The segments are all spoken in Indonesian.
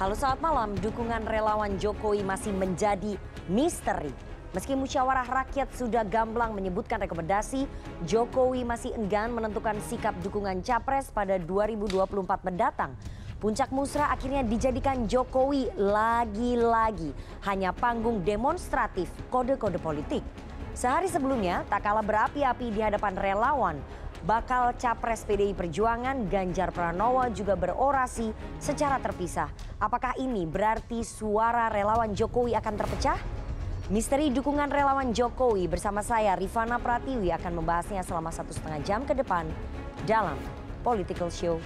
Halo saat malam, dukungan relawan Jokowi masih menjadi misteri. Meski musyawarah rakyat sudah gamblang menyebutkan rekomendasi, Jokowi masih enggan menentukan sikap dukungan capres pada 2024 mendatang. Puncak musrah akhirnya dijadikan Jokowi lagi-lagi hanya panggung demonstratif kode-kode politik. Sehari sebelumnya, tak kalah berapi-api di hadapan relawan, bakal capres PDI Perjuangan Ganjar Pranowo juga berorasi secara terpisah. Apakah ini berarti suara relawan Jokowi akan terpecah? Misteri dukungan relawan Jokowi bersama saya Rifana Pratiwi akan membahasnya selama satu setengah jam ke depan dalam Political Show.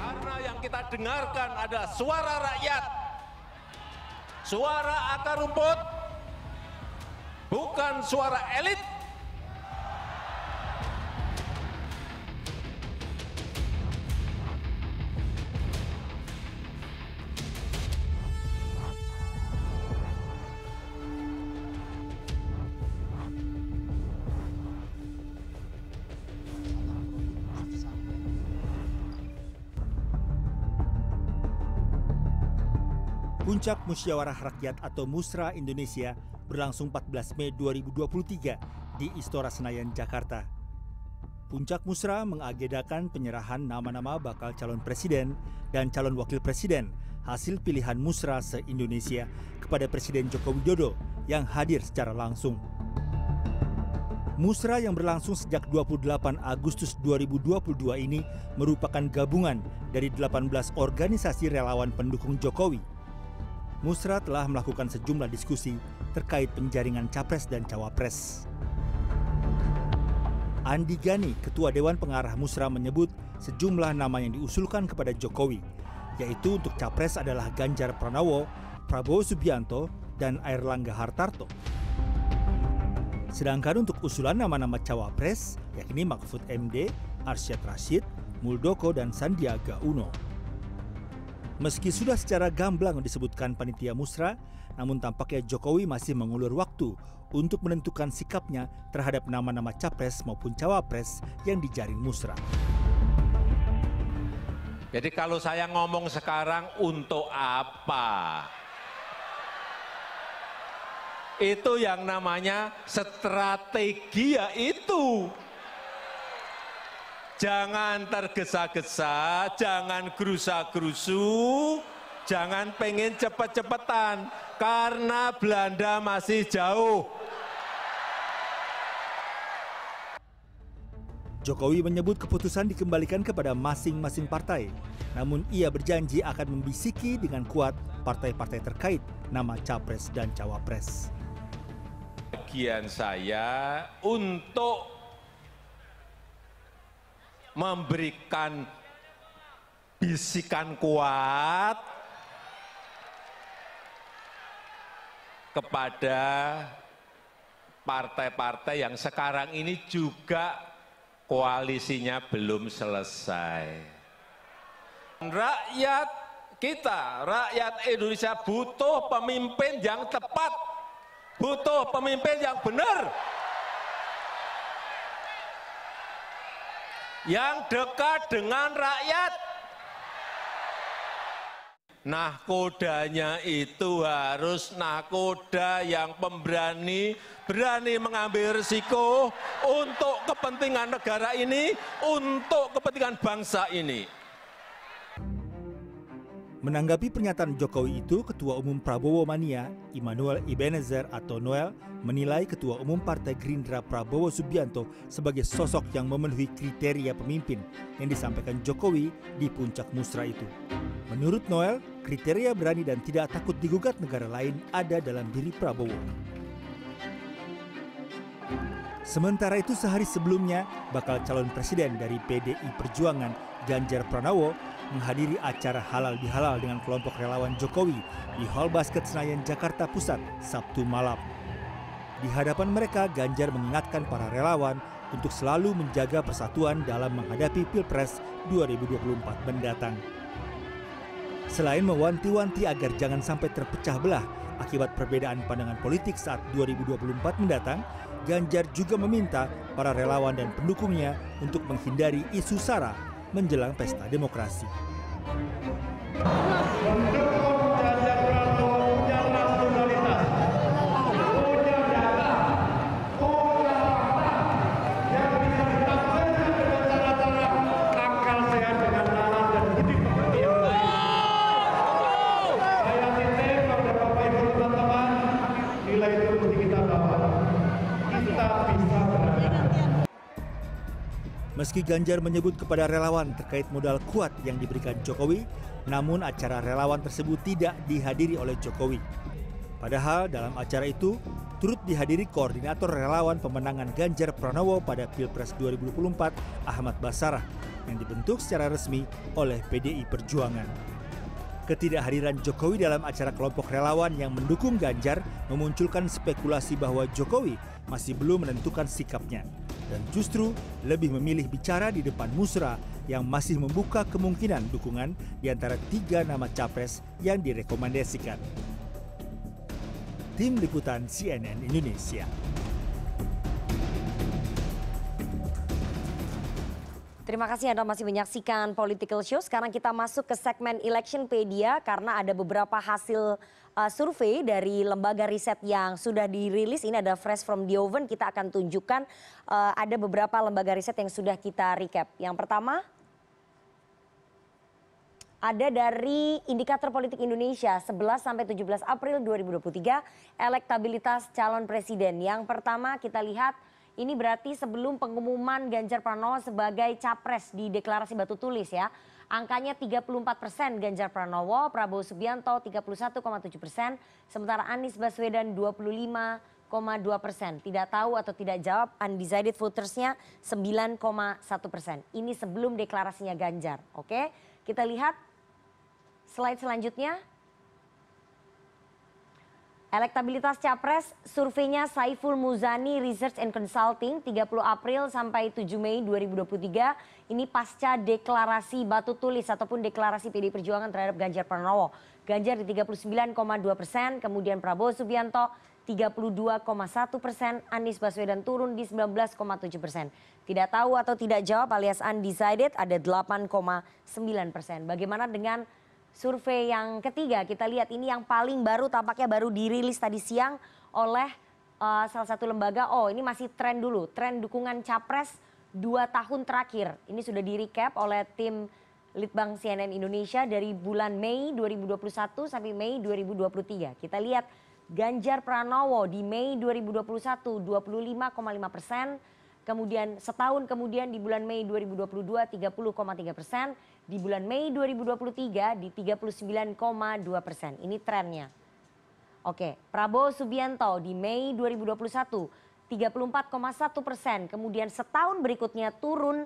Karena yang kita dengarkan ada suara rakyat, suara akar rumput, bukan suara elit Puncak Musyawarah Rakyat atau Musra Indonesia berlangsung 14 Mei 2023 di Istora Senayan, Jakarta. Puncak Musra mengagendakan penyerahan nama-nama bakal calon presiden dan calon wakil presiden hasil pilihan musra se-Indonesia kepada Presiden Joko Widodo yang hadir secara langsung. Musra yang berlangsung sejak 28 Agustus 2022 ini merupakan gabungan dari 18 organisasi relawan pendukung Jokowi Musra telah melakukan sejumlah diskusi terkait penjaringan capres dan cawapres. Andi Gani, Ketua Dewan Pengarah Musra menyebut sejumlah nama yang diusulkan kepada Jokowi, yaitu untuk capres adalah Ganjar Pranowo, Prabowo Subianto, dan Airlangga Hartarto. Sedangkan untuk usulan nama-nama cawapres, yakni Mahfud MD, Arsyad Rashid, Muldoko, dan Sandiaga Uno. Meski sudah secara gamblang disebutkan panitia musra, namun tampaknya Jokowi masih mengulur waktu untuk menentukan sikapnya terhadap nama-nama capres maupun cawapres yang dijaring musra. Jadi kalau saya ngomong sekarang untuk apa? Itu yang namanya strategi ya itu. Jangan tergesa-gesa, jangan gerusa-gerusu, jangan pengen cepet-cepetan, karena Belanda masih jauh. Jokowi menyebut keputusan dikembalikan kepada masing-masing partai. Namun ia berjanji akan membisiki dengan kuat partai-partai terkait nama capres dan cawapres. Bagian saya untuk memberikan bisikan kuat kepada partai-partai yang sekarang ini juga koalisinya belum selesai. Rakyat kita, rakyat Indonesia butuh pemimpin yang tepat, butuh pemimpin yang benar. yang dekat dengan rakyat. Nah Nahkodanya itu harus nakoda yang pemberani, berani mengambil risiko untuk kepentingan negara ini, untuk kepentingan bangsa ini. Menanggapi pernyataan Jokowi itu, Ketua Umum Prabowo Mania, Immanuel Ibenezer atau Noel, menilai Ketua Umum Partai Gerindra Prabowo Subianto sebagai sosok yang memenuhi kriteria pemimpin yang disampaikan Jokowi di puncak musra itu. Menurut Noel, kriteria berani dan tidak takut digugat negara lain ada dalam diri Prabowo. Sementara itu sehari sebelumnya, bakal calon presiden dari PDI Perjuangan Ganjar Pranowo menghadiri acara halal bihalal dengan kelompok relawan Jokowi di Hall Basket Senayan Jakarta Pusat Sabtu malam. Di hadapan mereka, Ganjar mengingatkan para relawan untuk selalu menjaga persatuan dalam menghadapi Pilpres 2024 mendatang. Selain mewanti-wanti agar jangan sampai terpecah belah akibat perbedaan pandangan politik saat 2024 mendatang, Ganjar juga meminta para relawan dan pendukungnya untuk menghindari isu sara menjelang pesta demokrasi. Meski Ganjar menyebut kepada relawan terkait modal kuat yang diberikan Jokowi, namun acara relawan tersebut tidak dihadiri oleh Jokowi. Padahal dalam acara itu turut dihadiri koordinator relawan pemenangan Ganjar Pranowo pada Pilpres 2024 Ahmad Basarah yang dibentuk secara resmi oleh PDI Perjuangan. Ketidakhadiran Jokowi dalam acara kelompok relawan yang mendukung Ganjar memunculkan spekulasi bahwa Jokowi masih belum menentukan sikapnya dan justru lebih memilih bicara di depan musra yang masih membuka kemungkinan dukungan di antara tiga nama capres yang direkomendasikan. Tim Liputan CNN Indonesia. Terima kasih Anda masih menyaksikan Political Show. Sekarang kita masuk ke segmen Electionpedia karena ada beberapa hasil Uh, survei dari lembaga riset yang sudah dirilis ini ada fresh from the oven kita akan tunjukkan uh, ada beberapa lembaga riset yang sudah kita recap. Yang pertama ada dari Indikator Politik Indonesia 11 sampai 17 April 2023 elektabilitas calon presiden. Yang pertama kita lihat ini berarti sebelum pengumuman Ganjar Pranowo sebagai capres di deklarasi batu tulis ya angkanya 34 persen Ganjar Pranowo, Prabowo Subianto 31,7 persen, sementara Anies Baswedan 25,2 persen. Tidak tahu atau tidak jawab, undecided votersnya 9,1 persen. Ini sebelum deklarasinya Ganjar, oke? Kita lihat slide selanjutnya. Elektabilitas Capres, surveinya Saiful Muzani Research and Consulting 30 April sampai 7 Mei 2023. Ini pasca deklarasi batu tulis ataupun deklarasi PD Perjuangan terhadap Ganjar Pranowo. Ganjar di 39,2 persen, kemudian Prabowo Subianto 32,1 persen, Anies Baswedan turun di 19,7 persen. Tidak tahu atau tidak jawab alias undecided ada 8,9 persen. Bagaimana dengan survei yang ketiga kita lihat ini yang paling baru tampaknya baru dirilis tadi siang oleh uh, salah satu lembaga. Oh ini masih tren dulu, tren dukungan capres dua tahun terakhir. Ini sudah di recap oleh tim Litbang CNN Indonesia dari bulan Mei 2021 sampai Mei 2023. Kita lihat Ganjar Pranowo di Mei 2021 25,5 persen. Kemudian setahun kemudian di bulan Mei 2022 30,3 persen di bulan Mei 2023 di 39,2 persen. Ini trennya. Oke, Prabowo Subianto di Mei 2021 34,1 persen. Kemudian setahun berikutnya turun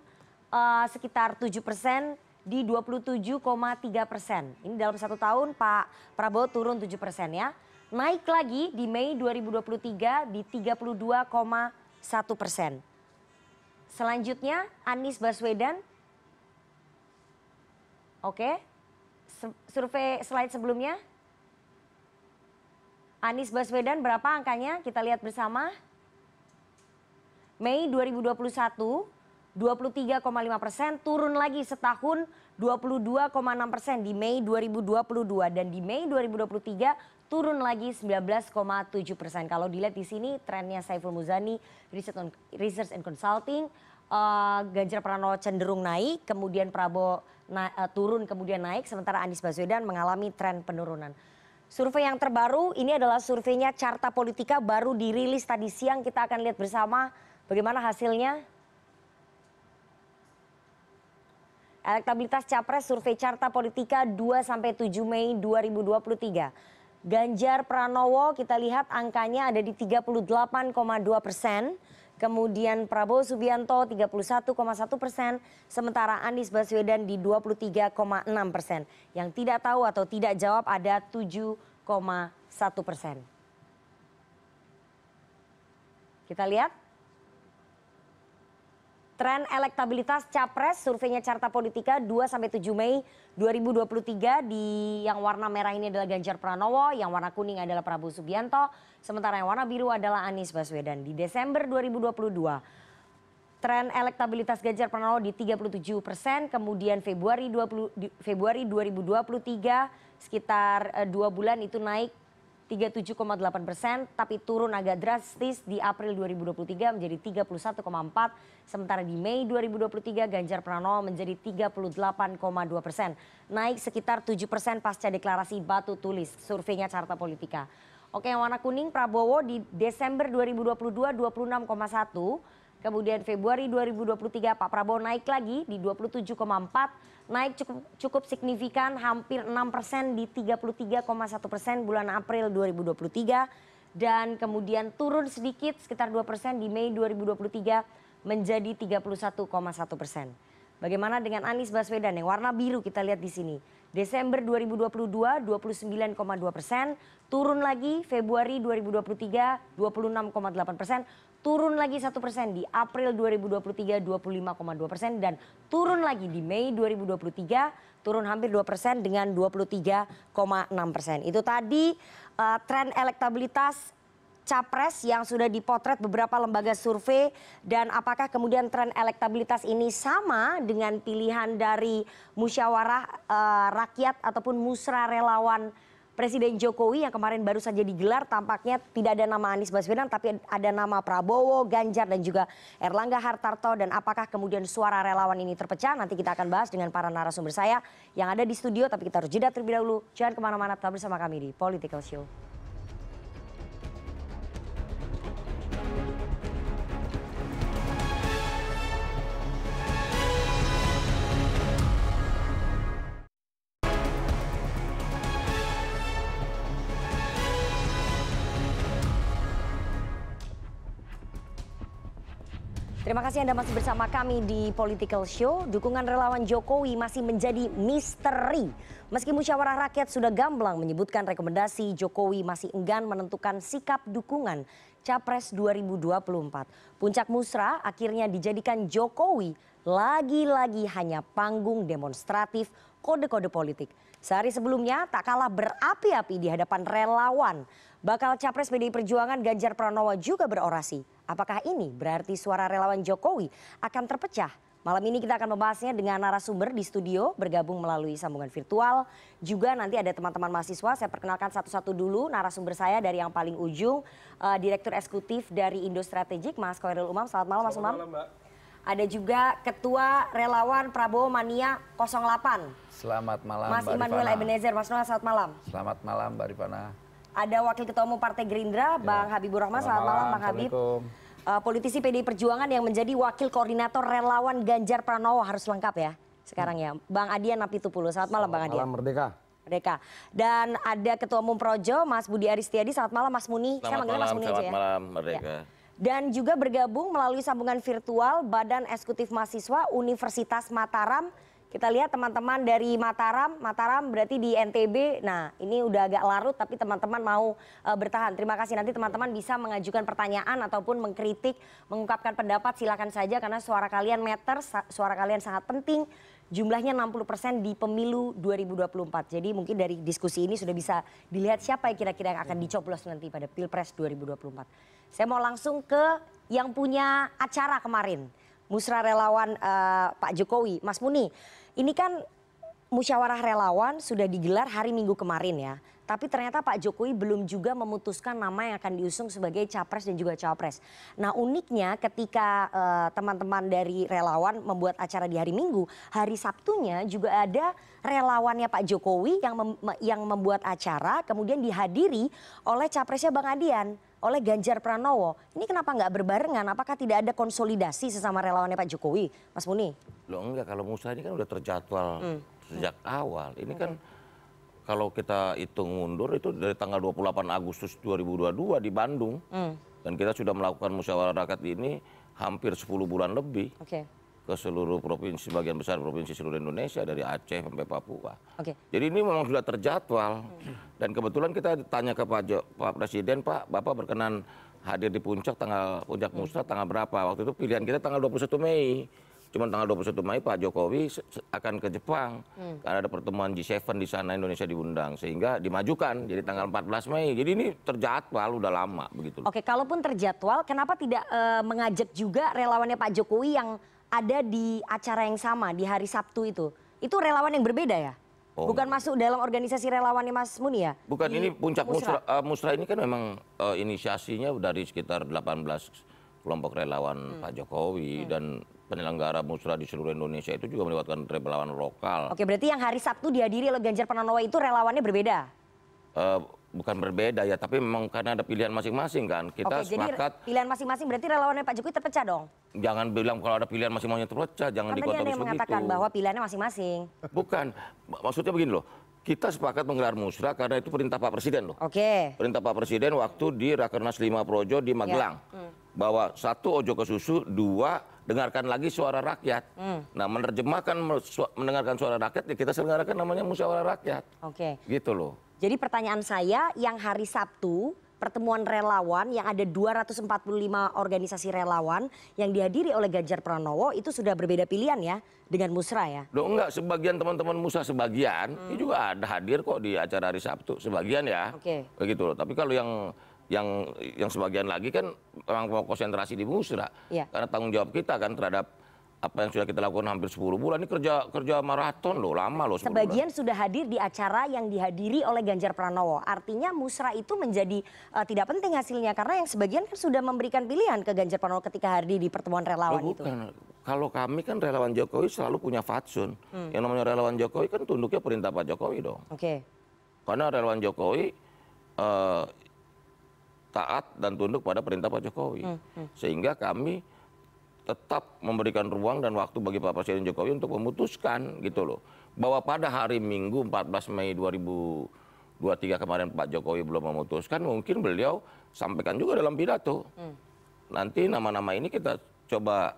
uh, sekitar 7 persen di 27,3 persen. Ini dalam satu tahun Pak Prabowo turun 7 persen ya. Naik lagi di Mei 2023 di 32,1 persen. Selanjutnya Anies Baswedan Oke. Survei slide sebelumnya. Anies Baswedan berapa angkanya? Kita lihat bersama. Mei 2021 23,5 persen, turun lagi setahun 22,6 persen di Mei 2022 dan di Mei 2023 turun lagi 19,7 persen. Kalau dilihat di sini trennya Saiful Muzani Research, Research and Consulting Eh, ganjar pranowo cenderung naik kemudian prabowo eh, turun kemudian naik sementara anies baswedan mengalami tren penurunan survei yang terbaru ini adalah surveinya carta politika baru dirilis tadi siang kita akan lihat bersama bagaimana hasilnya Elektabilitas Capres Survei Carta Politika 2 sampai 7 Mei 2023. Ganjar Pranowo kita lihat angkanya ada di 38,2 persen kemudian Prabowo Subianto 31,1 persen, sementara Anies Baswedan di 23,6 persen. Yang tidak tahu atau tidak jawab ada 7,1 persen. Kita lihat tren elektabilitas capres surveinya carta politika 2 sampai 7 mei 2023 di yang warna merah ini adalah ganjar pranowo yang warna kuning adalah prabowo subianto sementara yang warna biru adalah anies baswedan di desember 2022, tren elektabilitas ganjar pranowo di 37 persen kemudian februari 20 Februari 2023 sekitar 2 eh, bulan itu naik tiga tujuh koma delapan persen tapi turun agak drastis di april dua ribu dua puluh tiga menjadi tiga puluh satu empat sementara di mei dua ribu dua puluh tiga ganjar pranowo menjadi tiga puluh delapan dua persen naik sekitar tujuh persen pasca deklarasi batu tulis surveinya carta politika oke yang warna kuning prabowo di desember dua ribu dua puluh dua dua puluh enam satu Kemudian Februari 2023 Pak Prabowo naik lagi di 27,4, naik cukup, cukup signifikan hampir 6 persen di 33,1 persen bulan April 2023. Dan kemudian turun sedikit sekitar 2 persen di Mei 2023 menjadi 31,1 persen. Bagaimana dengan Anies Baswedan yang warna biru kita lihat di sini. Desember 2022 29,2 persen, turun lagi Februari 2023 26,8 persen, turun lagi satu persen di April 2023 25,2 persen dan turun lagi di Mei 2023 turun hampir 2 persen dengan 23,6 persen. Itu tadi uh, tren elektabilitas capres yang sudah dipotret beberapa lembaga survei dan apakah kemudian tren elektabilitas ini sama dengan pilihan dari musyawarah uh, rakyat ataupun musra relawan Presiden Jokowi yang kemarin baru saja digelar tampaknya tidak ada nama Anies Baswedan tapi ada nama Prabowo, Ganjar dan juga Erlangga Hartarto dan apakah kemudian suara relawan ini terpecah nanti kita akan bahas dengan para narasumber saya yang ada di studio tapi kita harus jeda terlebih dahulu jangan kemana-mana tetap bersama kami di Political Show. Terima kasih Anda masih bersama kami di Political Show. Dukungan relawan Jokowi masih menjadi misteri. Meski musyawarah rakyat sudah gamblang menyebutkan rekomendasi, Jokowi masih enggan menentukan sikap dukungan Capres 2024. Puncak musra akhirnya dijadikan Jokowi lagi-lagi hanya panggung demonstratif kode-kode politik. Sehari sebelumnya tak kalah berapi-api di hadapan relawan. Bakal Capres PDI Perjuangan Ganjar Pranowo juga berorasi. Apakah ini berarti suara relawan Jokowi akan terpecah? Malam ini kita akan membahasnya dengan narasumber di studio bergabung melalui sambungan virtual. Juga nanti ada teman-teman mahasiswa, saya perkenalkan satu-satu dulu narasumber saya dari yang paling ujung, uh, Direktur Eksekutif dari Indo Strategik, Mas Koirul Umam. Selamat malam, Mas Umam. malam, Mbak ada juga Ketua Relawan Prabowo Mania 08. Selamat malam, Mas Mbak Immanuel Ebenezer, Mas Noah, selamat malam. Selamat malam, Mbak Rifana. Ada Wakil Ketua Umum Partai Gerindra, ya. Bang Habibur Rahman. Selamat, malam, Bang Habib. Uh, politisi PDI Perjuangan yang menjadi Wakil Koordinator Relawan Ganjar Pranowo harus lengkap ya sekarang ya. Bang Adian Napitupulu. Selamat malam Bang Adian. Selamat Malam Merdeka. Merdeka. Dan ada Ketua Umum Projo Mas Budi Aristiadi. Selamat malam Mas Muni. Selamat Saya manggil Mas Muni aja ya. Selamat malam Merdeka. Ya. Dan juga bergabung melalui sambungan virtual Badan Eksekutif Mahasiswa Universitas Mataram kita lihat teman-teman dari Mataram, Mataram berarti di NTB. Nah, ini udah agak larut tapi teman-teman mau eh, bertahan. Terima kasih nanti teman-teman bisa mengajukan pertanyaan ataupun mengkritik, mengungkapkan pendapat silakan saja karena suara kalian meter, suara kalian sangat penting. Jumlahnya 60% di pemilu 2024. Jadi mungkin dari diskusi ini sudah bisa dilihat siapa yang kira-kira akan dicoblos nanti pada Pilpres 2024. Saya mau langsung ke yang punya acara kemarin musra relawan eh, pak jokowi mas muni ini kan musyawarah relawan sudah digelar hari minggu kemarin ya tapi ternyata pak jokowi belum juga memutuskan nama yang akan diusung sebagai capres dan juga cawapres nah uniknya ketika eh, teman teman dari relawan membuat acara di hari minggu hari sabtunya juga ada relawannya Pak Jokowi yang mem yang membuat acara kemudian dihadiri oleh capresnya Bang Adian, oleh Ganjar Pranowo. Ini kenapa nggak berbarengan? Apakah tidak ada konsolidasi sesama relawannya Pak Jokowi, Mas Muni? Loh enggak, kalau Musa ini kan udah terjadwal hmm. sejak hmm. awal. Ini okay. Hmm. kan kalau kita hitung mundur itu dari tanggal 28 Agustus 2022 di Bandung. Hmm. Dan kita sudah melakukan musyawarah rakyat ini hampir 10 bulan lebih. Okay ke seluruh provinsi, sebagian besar provinsi seluruh Indonesia dari Aceh sampai Papua. Oke. Okay. Jadi ini memang sudah terjadwal dan kebetulan kita tanya ke Pak, jo, Pak Presiden, Pak, Bapak berkenan hadir di puncak tanggal puncak hmm. musra tanggal berapa? Waktu itu pilihan kita tanggal 21 Mei. Cuman tanggal 21 Mei Pak Jokowi akan ke Jepang hmm. karena ada pertemuan G7 di sana Indonesia diundang sehingga dimajukan jadi tanggal 14 Mei. Jadi ini terjadwal udah lama begitu. Oke, kalaupun terjadwal, kenapa tidak e, mengajak juga relawannya Pak Jokowi yang ada di acara yang sama di hari Sabtu itu, itu relawan yang berbeda ya? Oh. Bukan masuk dalam organisasi relawannya Mas Muni ya? Bukan di ini puncak musra. Musra, uh, musra ini kan memang uh, inisiasinya dari sekitar 18 kelompok relawan hmm. Pak Jokowi hmm. dan penyelenggara musra di seluruh Indonesia itu juga melibatkan relawan lokal. Oke, berarti yang hari Sabtu dihadiri oleh Ganjar Pranowo itu relawannya berbeda? Uh, bukan berbeda ya, tapi memang karena ada pilihan masing-masing kan. Kita Oke, sepakat. Jadi pilihan masing-masing berarti relawannya Pak Jokowi terpecah dong. Jangan bilang kalau ada pilihan masing-masing terpecah, jangan kan digotok begitu. yang mengatakan bahwa pilihannya masing-masing. Bukan, maksudnya begini loh. Kita sepakat menggelar musra karena itu perintah Pak Presiden loh. Oke. Perintah Pak Presiden waktu di Rakernas 5 Projo di Magelang. Ya. Hmm. Bahwa satu ojo ke susu, dua dengarkan lagi suara rakyat. Hmm. Nah, menerjemahkan mendengarkan suara rakyat ya kita selenggarakan namanya musyawarah rakyat. Oke. Gitu loh jadi pertanyaan saya yang hari Sabtu pertemuan relawan yang ada 245 organisasi relawan yang dihadiri oleh Ganjar Pranowo itu sudah berbeda pilihan ya dengan Musra ya? Loh enggak, sebagian teman-teman Musra sebagian hmm. ini juga ada hadir kok di acara hari Sabtu sebagian ya. Oke. Okay. Begitu loh. Tapi kalau yang yang yang sebagian lagi kan memang mau konsentrasi di Musra ya. karena tanggung jawab kita kan terhadap apa yang sudah kita lakukan hampir 10 bulan ini kerja kerja maraton loh, lama loh. Sebagian bulan. sudah hadir di acara yang dihadiri oleh Ganjar Pranowo. Artinya musra itu menjadi uh, tidak penting hasilnya karena yang sebagian kan sudah memberikan pilihan ke Ganjar Pranowo ketika hadir di pertemuan relawan loh, itu. Kalau kami kan relawan Jokowi selalu punya fatsun. Hmm. Yang namanya relawan Jokowi kan tunduknya perintah Pak Jokowi dong. Oke. Okay. Karena relawan Jokowi uh, taat dan tunduk pada perintah Pak Jokowi. Hmm. Hmm. Sehingga kami tetap memberikan ruang dan waktu bagi Pak Presiden Jokowi untuk memutuskan gitu loh. Bahwa pada hari Minggu 14 Mei 2023 kemarin Pak Jokowi belum memutuskan, mungkin beliau sampaikan juga dalam pidato. Hmm. Nanti nama-nama ini kita coba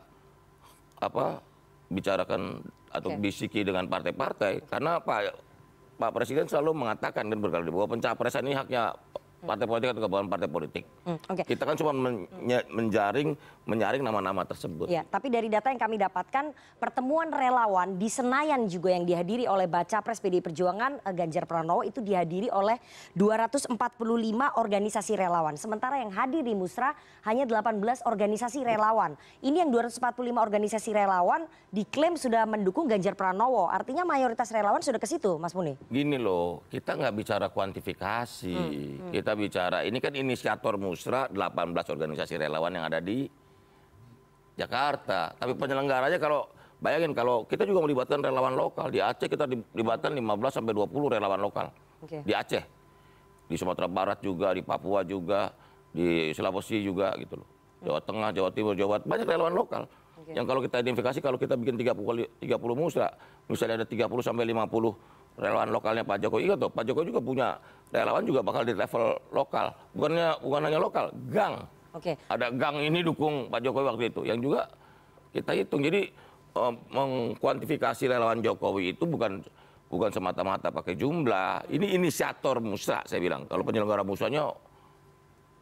apa bicarakan atau okay. bisiki dengan partai-partai karena Pak Pak Presiden selalu mengatakan dan berkali kali bahwa pencapresan ini haknya Hmm. Partai politik atau gabungan partai politik. Hmm, okay. Kita kan cuma men menjaring menyaring nama-nama tersebut. Ya, tapi dari data yang kami dapatkan, pertemuan relawan di Senayan juga yang dihadiri oleh Baca Pres PDI Perjuangan eh, Ganjar Pranowo itu dihadiri oleh 245 organisasi relawan. Sementara yang hadir di Musra hanya 18 organisasi relawan. Ini yang 245 organisasi relawan diklaim sudah mendukung Ganjar Pranowo. Artinya mayoritas relawan sudah ke situ, Mas Muni. Gini loh, kita nggak bicara kuantifikasi. Hmm, hmm. Kita bicara ini kan inisiator musra 18 organisasi relawan yang ada di Jakarta. Tapi penyelenggaranya kalau bayangin kalau kita juga melibatkan relawan lokal di Aceh kita dilibatkan 15 sampai 20 relawan lokal okay. di Aceh, di Sumatera Barat juga, di Papua juga, di Sulawesi juga gitu loh. Jawa Tengah, Jawa Timur, Jawa Barat, banyak relawan lokal. Okay. Yang kalau kita identifikasi kalau kita bikin 30 30 musra, misalnya ada 30 sampai 50 relawan lokalnya Pak Jokowi. itu, tuh, Pak Jokowi juga punya relawan juga bakal di level lokal. Bukannya bukan hanya lokal, gang. Oke. Okay. Ada gang ini dukung Pak Jokowi waktu itu. Yang juga kita hitung. Jadi um, mengkuantifikasi relawan Jokowi itu bukan bukan semata-mata pakai jumlah. Ini inisiator musra saya bilang. Kalau penyelenggara musanya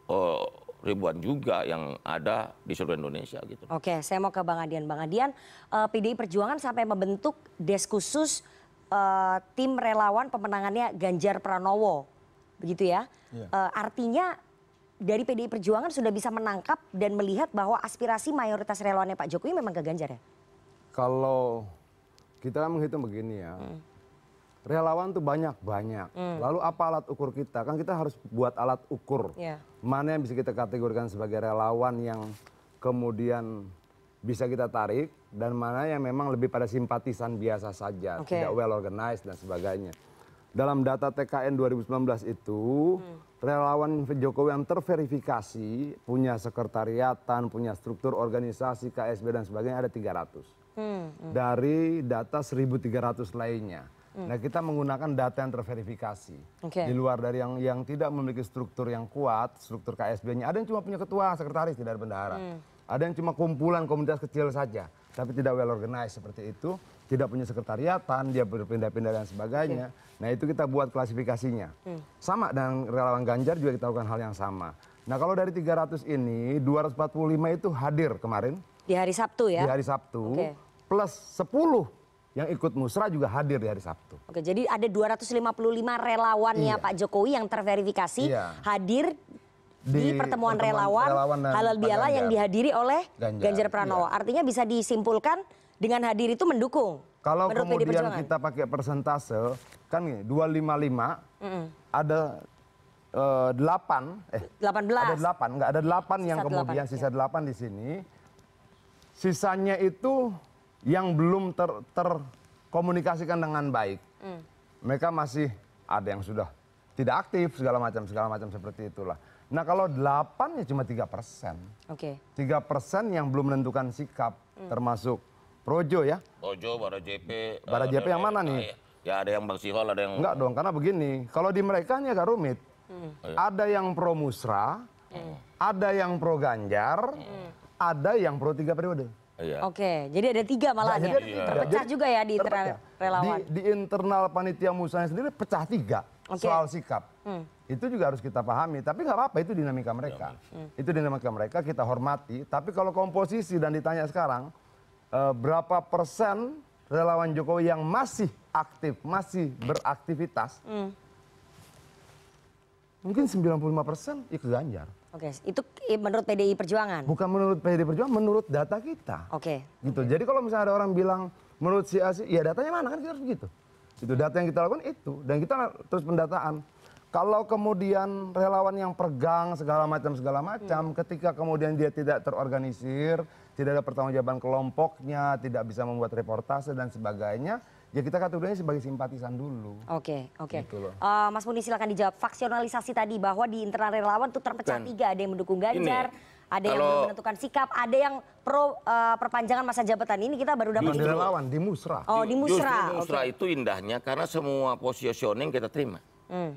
uh, ribuan juga yang ada di seluruh Indonesia gitu. Oke, saya mau ke Bang Adian. Bang Adian, uh, eh, PDI Perjuangan sampai membentuk desk khusus Eh, tim relawan pemenangannya ganjar pranowo begitu ya iya. eh, artinya dari pdi perjuangan sudah bisa menangkap dan melihat bahwa aspirasi mayoritas relawannya pak jokowi memang ke ganjar ya kalau kita kan menghitung begini ya hmm. relawan tuh banyak banyak hmm. lalu apa alat ukur kita kan kita harus buat alat ukur iya. mana yang bisa kita kategorikan sebagai relawan yang kemudian bisa kita tarik dan mana yang memang lebih pada simpatisan biasa saja, okay. tidak well organized dan sebagainya. Dalam data TKN 2019 itu, hmm. relawan Jokowi yang terverifikasi punya sekretariatan, punya struktur organisasi, KSB dan sebagainya ada 300. Hmm. Hmm. Dari data 1.300 lainnya. Hmm. Nah, kita menggunakan data yang terverifikasi. Okay. Di luar dari yang yang tidak memiliki struktur yang kuat, struktur KSB-nya. Ada yang cuma punya ketua, sekretaris, tidak ada bendahara. Hmm ada yang cuma kumpulan komunitas kecil saja tapi tidak well organized seperti itu tidak punya sekretariatan dia berpindah-pindah dan sebagainya nah itu kita buat klasifikasinya hmm. sama dengan relawan Ganjar juga kita lakukan hal yang sama nah kalau dari 300 ini 245 itu hadir kemarin di hari Sabtu ya di hari Sabtu okay. plus 10 yang ikut musrah juga hadir di hari Sabtu. Oke, jadi ada 255 relawannya iya. Pak Jokowi yang terverifikasi iya. hadir di pertemuan relawan halal biala yang dihadiri oleh Ganjar iya. Pranowo. Artinya bisa disimpulkan dengan hadir itu mendukung. Kalau kemudian kita pakai persentase kan dua 255 mm eh, eh, ada delapan eh 18. ada delapan enggak ada delapan yang kemudian 8, sisa ya. delapan ya. di sini sisanya itu yang belum ter terkomunikasikan dengan baik mm. mereka masih ada yang sudah tidak aktif segala macam segala macam seperti itulah Nah kalau 8 ya cuma 3 persen. Oke. Okay. 3 persen yang belum menentukan sikap hmm. termasuk Projo ya. Projo, Bara JP. Bara eh, JP yang mana nih? Eh, ya ada yang Bang Sihol, ada yang... Enggak dong, karena begini. Kalau di mereka ini agak rumit. Hmm. Oh, iya. Ada yang pro Musra, hmm. ada yang pro Ganjar, hmm. ada yang pro tiga periode. Iya. Oke, jadi ada tiga malah nah, ya. Terpecah juga ya di internal relawan. Di, di internal panitia musanya sendiri pecah tiga okay. soal sikap. Hmm itu juga harus kita pahami tapi nggak apa apa itu dinamika mereka iya, itu dinamika mereka kita hormati tapi kalau komposisi dan ditanya sekarang eh, berapa persen relawan jokowi yang masih aktif masih beraktivitas hmm. mungkin 95 persen ya ke Ganjar Oke, itu menurut PDI Perjuangan? Bukan menurut PDI Perjuangan, menurut data kita. Oke. Gitu. Jadi kalau misalnya ada orang bilang menurut si A, si, ya datanya mana kan kita harus begitu. Itu data yang kita lakukan itu dan kita terus pendataan kalau kemudian relawan yang pergang segala macam segala macam hmm. ketika kemudian dia tidak terorganisir tidak ada pertanggungjawaban kelompoknya tidak bisa membuat reportase dan sebagainya ya kita kategorinya sebagai simpatisan dulu oke oke gitu eh, mas muni silakan dijawab faksionalisasi tadi bahwa di internal relawan itu terpecah tiga ada yang mendukung ganjar ada yang menentukan sikap, ada yang pro uh, perpanjangan masa jabatan ini kita baru dapat di relawan di musrah. Oh, di musrah. Justru musrah okay. itu indahnya karena semua positioning kita terima. Hmm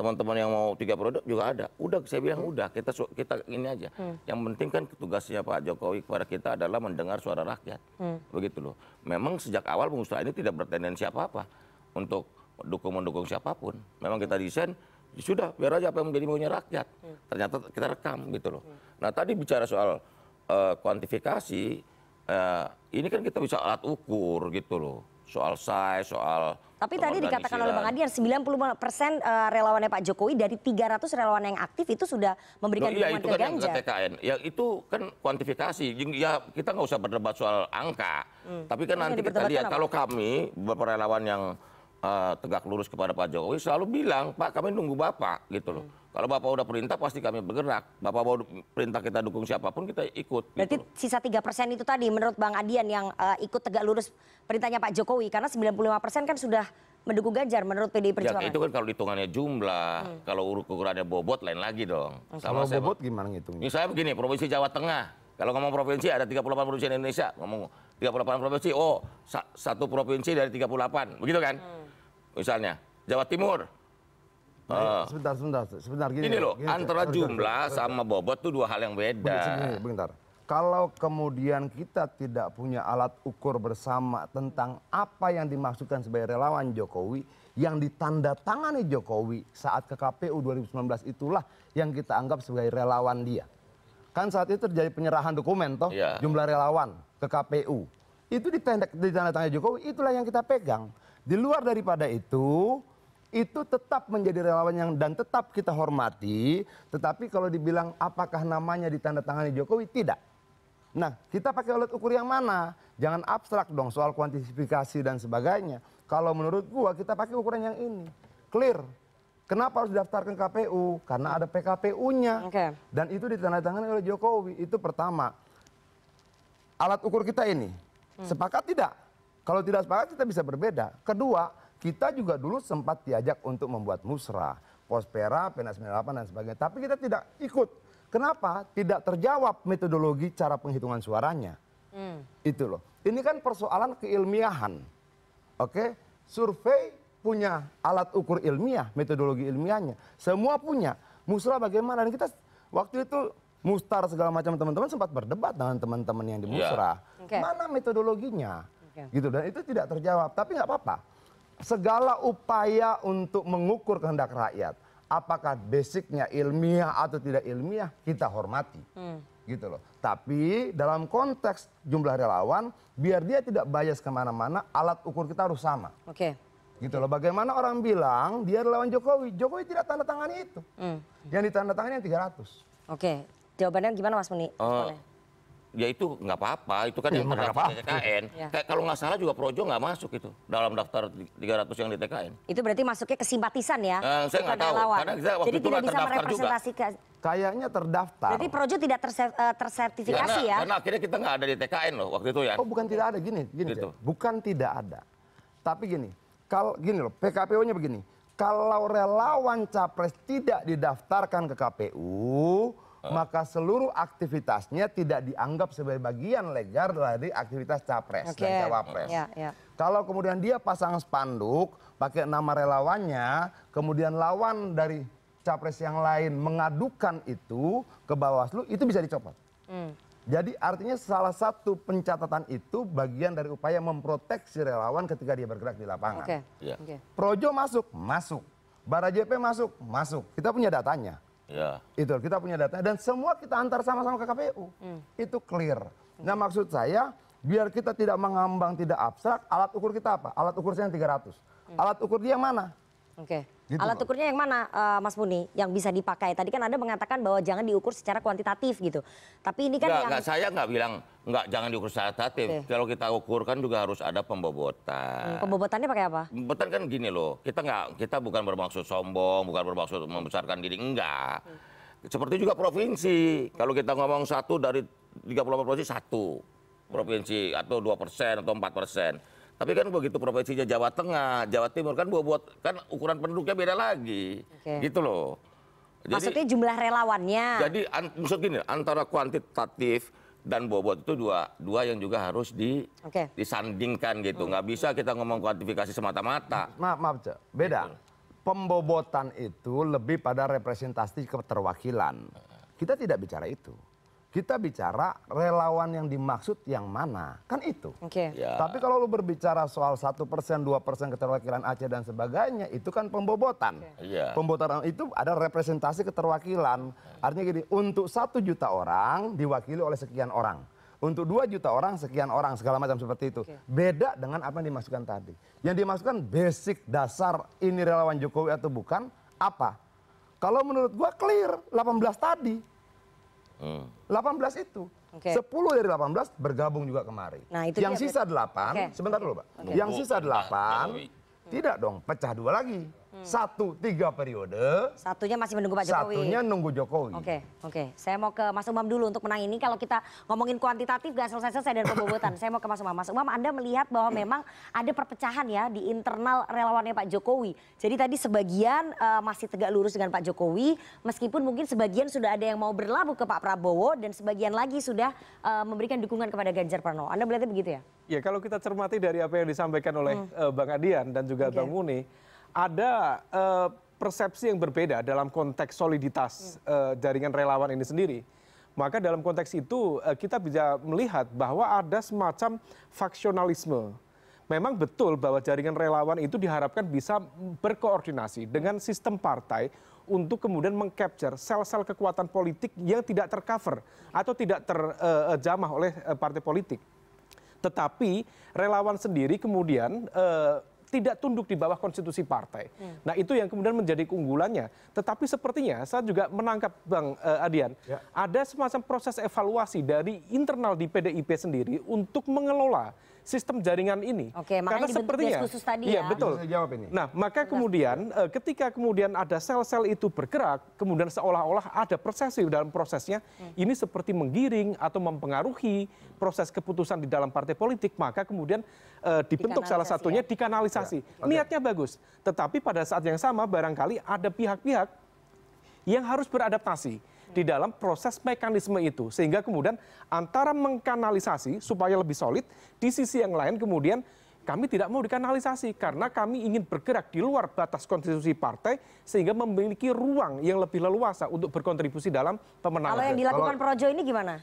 teman-teman yang mau tiga produk juga ada. Udah saya bilang hmm. udah kita kita ini aja. Hmm. Yang penting kan tugasnya Pak Jokowi kepada kita adalah mendengar suara rakyat. Hmm. Begitu loh. Memang sejak awal pengusaha ini tidak bertendensi apa-apa untuk dukung mendukung siapapun. Memang kita hmm. desain ya sudah biar aja apa yang menjadi maunya rakyat. Hmm. Ternyata kita rekam gitu loh. Hmm. Nah, tadi bicara soal uh, kuantifikasi uh, ini kan kita bisa alat ukur gitu loh soal size, soal Tapi tadi dikatakan oleh Bang Adian 90 persen eh, relawannya Pak Jokowi dari 300 relawan yang aktif itu sudah memberikan iya, dukungan iya, itu ke kan Ganjar. Yang TKN. Ya itu kan kuantifikasi. Ya kita nggak usah berdebat soal angka. Hmm. Tapi kan nanti kita lihat kalau kami beberapa relawan yang uh, tegak lurus kepada Pak Jokowi selalu bilang, "Pak, kami nunggu Bapak." gitu loh. Hmm. Kalau Bapak udah perintah pasti kami bergerak. Bapak mau perintah kita dukung siapapun kita ikut. Gitu. Berarti gitu. sisa tiga persen itu tadi menurut Bang Adian yang uh, ikut tegak lurus perintahnya Pak Jokowi. Karena 95 persen kan sudah mendukung Ganjar menurut PDI ya, Perjuangan. Ya, itu kan kalau hitungannya jumlah, hmm. kalau ukurannya bobot lain lagi dong. Okay. Sama kalau saya, bobot gimana ngitungnya? Misalnya begini, Provinsi Jawa Tengah. Kalau ngomong provinsi ada 38 provinsi di Indonesia. Ngomong 38 provinsi, oh satu provinsi dari 38. Begitu kan? Hmm. Misalnya Jawa Timur Ah. sebentar, sebentar, sebentar. Gini, Ini loh, gini, antara gini, jumlah gini, sama bobot tuh dua hal yang beda. Bentar, bentar. Kalau kemudian kita tidak punya alat ukur bersama tentang apa yang dimaksudkan sebagai relawan Jokowi, yang ditandatangani Jokowi saat ke KPU 2019 itulah yang kita anggap sebagai relawan dia. Kan saat itu terjadi penyerahan dokumen toh yeah. jumlah relawan ke KPU. Itu ditanda ditandatangani Jokowi, itulah yang kita pegang. Di luar daripada itu, itu tetap menjadi relawan yang dan tetap kita hormati tetapi kalau dibilang apakah namanya ditandatangani Jokowi tidak nah kita pakai alat ukur yang mana jangan abstrak dong soal kuantifikasi dan sebagainya kalau menurut gua kita pakai ukuran yang ini clear Kenapa harus daftarkan KPU? Karena ada PKPU-nya. Okay. Dan itu ditandatangani oleh Jokowi. Itu pertama. Alat ukur kita ini. Hmm. Sepakat tidak? Kalau tidak sepakat kita bisa berbeda. Kedua, kita juga dulu sempat diajak untuk membuat musrah, Prospera, Pena 98 dan sebagainya. Tapi kita tidak ikut. Kenapa? Tidak terjawab metodologi cara penghitungan suaranya. Hmm. Itu loh. Ini kan persoalan keilmiahan. Oke, survei punya alat ukur ilmiah, metodologi ilmiahnya. Semua punya. Musra bagaimana? Dan kita waktu itu mustar segala macam teman-teman sempat berdebat dengan teman-teman yang di iya. musra. Yeah. Okay. Mana metodologinya? Okay. Gitu dan itu tidak terjawab. Tapi nggak apa-apa segala upaya untuk mengukur kehendak rakyat, apakah basicnya ilmiah atau tidak ilmiah, kita hormati. Hmm. Gitu loh. Tapi dalam konteks jumlah relawan, biar dia tidak bias kemana-mana, alat ukur kita harus sama. Oke. Okay. Gitu loh. Bagaimana orang bilang dia relawan Jokowi? Jokowi tidak tanda tangan itu. Hmm. Yang ditanda tangani yang 300. Oke. Okay. Jawabannya gimana Mas Muni? Uh, ya itu nggak apa-apa itu kan ya, yang terdaftar apa? TKN ya. kalau nggak salah juga Projo nggak masuk itu dalam daftar 300 yang di TKN itu berarti masuknya ke simpatisan ya uh, saya nggak tahu lawan. karena kita waktu jadi itu tidak bisa merepresentasikan kayaknya terdaftar berarti Projo tidak eh, tersertifikasi karena, ya karena akhirnya kita nggak ada di TKN loh waktu itu ya oh bukan tidak ada gini gini gitu. bukan tidak ada tapi gini kalau gini loh PKPU-nya begini kalau relawan capres tidak didaftarkan ke KPU Eh. maka seluruh aktivitasnya tidak dianggap sebagai bagian legar dari aktivitas capres okay. dan cawapres. Yeah, yeah. Kalau kemudian dia pasang spanduk pakai nama relawannya, kemudian lawan dari capres yang lain mengadukan itu ke Bawaslu, itu bisa dicopot. Mm. Jadi artinya salah satu pencatatan itu bagian dari upaya memproteksi relawan ketika dia bergerak di lapangan. Okay. Yeah. Okay. Projo masuk, masuk. Barajep masuk, masuk. Kita punya datanya. Ya. Itu kita punya data dan semua kita antar sama-sama ke KPU. Hmm. Itu clear. Hmm. Nah maksud saya biar kita tidak mengambang, tidak abstrak, alat ukur kita apa? Alat ukur saya yang 300. Hmm. Alat ukur dia mana? oke gitu, alat ukurnya yang mana eh, mas muni yang bisa dipakai tadi kan anda mengatakan bahwa jangan diukur secara kuantitatif gitu tapi ini kan yang... saya nggak bilang nggak jangan diukur secara kuantitatif kalau kita ukur kan juga harus ada pembobotan hmm, pembobotannya pakai apa pembobotan kan gini loh kita nggak kita bukan bermaksud sombong bukan bermaksud membesarkan diri enggak seperti juga provinsi kalau kita ngomong satu dari empat provinsi satu provinsi atau dua persen atau empat persen tapi kan begitu provinsinya Jawa Tengah, Jawa Timur kan buat kan ukuran penduduknya beda lagi. Okay. Gitu loh. Jadi, Maksudnya jumlah relawannya. Jadi an, maksud gini, antara kuantitatif dan bobot itu dua dua yang juga harus di okay. disandingkan gitu. Nggak hmm. bisa kita ngomong kuantifikasi semata-mata. Maaf, maaf, Beda. Gitu. Pembobotan itu lebih pada representasi keterwakilan. Kita tidak bicara itu kita bicara relawan yang dimaksud yang mana kan itu okay. ya. tapi kalau lu berbicara soal satu persen dua persen keterwakilan Aceh dan sebagainya itu kan pembobotan okay. Iya. yeah. pembobotan itu ada representasi keterwakilan artinya gini untuk satu juta orang diwakili oleh sekian orang untuk dua juta orang, sekian orang, segala macam seperti itu. Okay. Beda dengan apa yang dimasukkan tadi. Yang dimasukkan basic dasar ini relawan Jokowi atau bukan, apa? Kalau menurut gua clear 18 tadi. Oh. delapan belas itu sepuluh dari delapan belas bergabung juga kemari nah, yang sisa delapan sebentar dulu pak yang sisa delapan tidak dong pecah dua lagi satu tiga periode satunya masih menunggu Pak Jokowi satunya nunggu Jokowi oke okay, oke okay. saya mau ke Mas Umam dulu untuk menang ini kalau kita ngomongin kuantitatif gak selesai-selesai dari pembobotan saya mau ke Mas Umam Mas Umam Anda melihat bahwa memang ada perpecahan ya di internal relawannya Pak Jokowi jadi tadi sebagian uh, masih tegak lurus dengan Pak Jokowi meskipun mungkin sebagian sudah ada yang mau berlabuh ke Pak Prabowo dan sebagian lagi sudah uh, memberikan dukungan kepada Ganjar Pranowo Anda melihatnya begitu ya ya kalau kita cermati dari apa yang disampaikan oleh hmm. uh, Bang Adian dan juga okay. Bang Muni ada eh, persepsi yang berbeda dalam konteks soliditas eh, jaringan relawan ini sendiri. Maka dalam konteks itu eh, kita bisa melihat bahwa ada semacam faksionalisme. Memang betul bahwa jaringan relawan itu diharapkan bisa berkoordinasi dengan sistem partai untuk kemudian mengcapture sel-sel kekuatan politik yang tidak tercover atau tidak terjamah oleh partai politik. Tetapi relawan sendiri kemudian uh, tidak tunduk di bawah konstitusi partai. Hmm. Nah, itu yang kemudian menjadi keunggulannya. Tetapi sepertinya saya juga menangkap Bang uh, Adian, ya. ada semacam proses evaluasi dari internal di PDIP sendiri untuk mengelola sistem jaringan ini. Oke, Karena sepertinya khusus tadi iya, ya. Iya, betul. Jawab ini. Nah, maka kemudian eh, ketika kemudian ada sel-sel itu bergerak, kemudian seolah-olah ada prosesi dalam prosesnya, hmm. ini seperti menggiring atau mempengaruhi proses keputusan di dalam partai politik, maka kemudian eh, dibentuk salah satunya ya? dikanalisasi. Ya. Niatnya bagus, tetapi pada saat yang sama barangkali ada pihak-pihak yang harus beradaptasi di dalam proses mekanisme itu sehingga kemudian antara mengkanalisasi supaya lebih solid di sisi yang lain kemudian kami tidak mau dikanalisasi karena kami ingin bergerak di luar batas konstitusi partai sehingga memiliki ruang yang lebih leluasa untuk berkontribusi dalam pemenangan. Kalau yang dilakukan Projo ini gimana?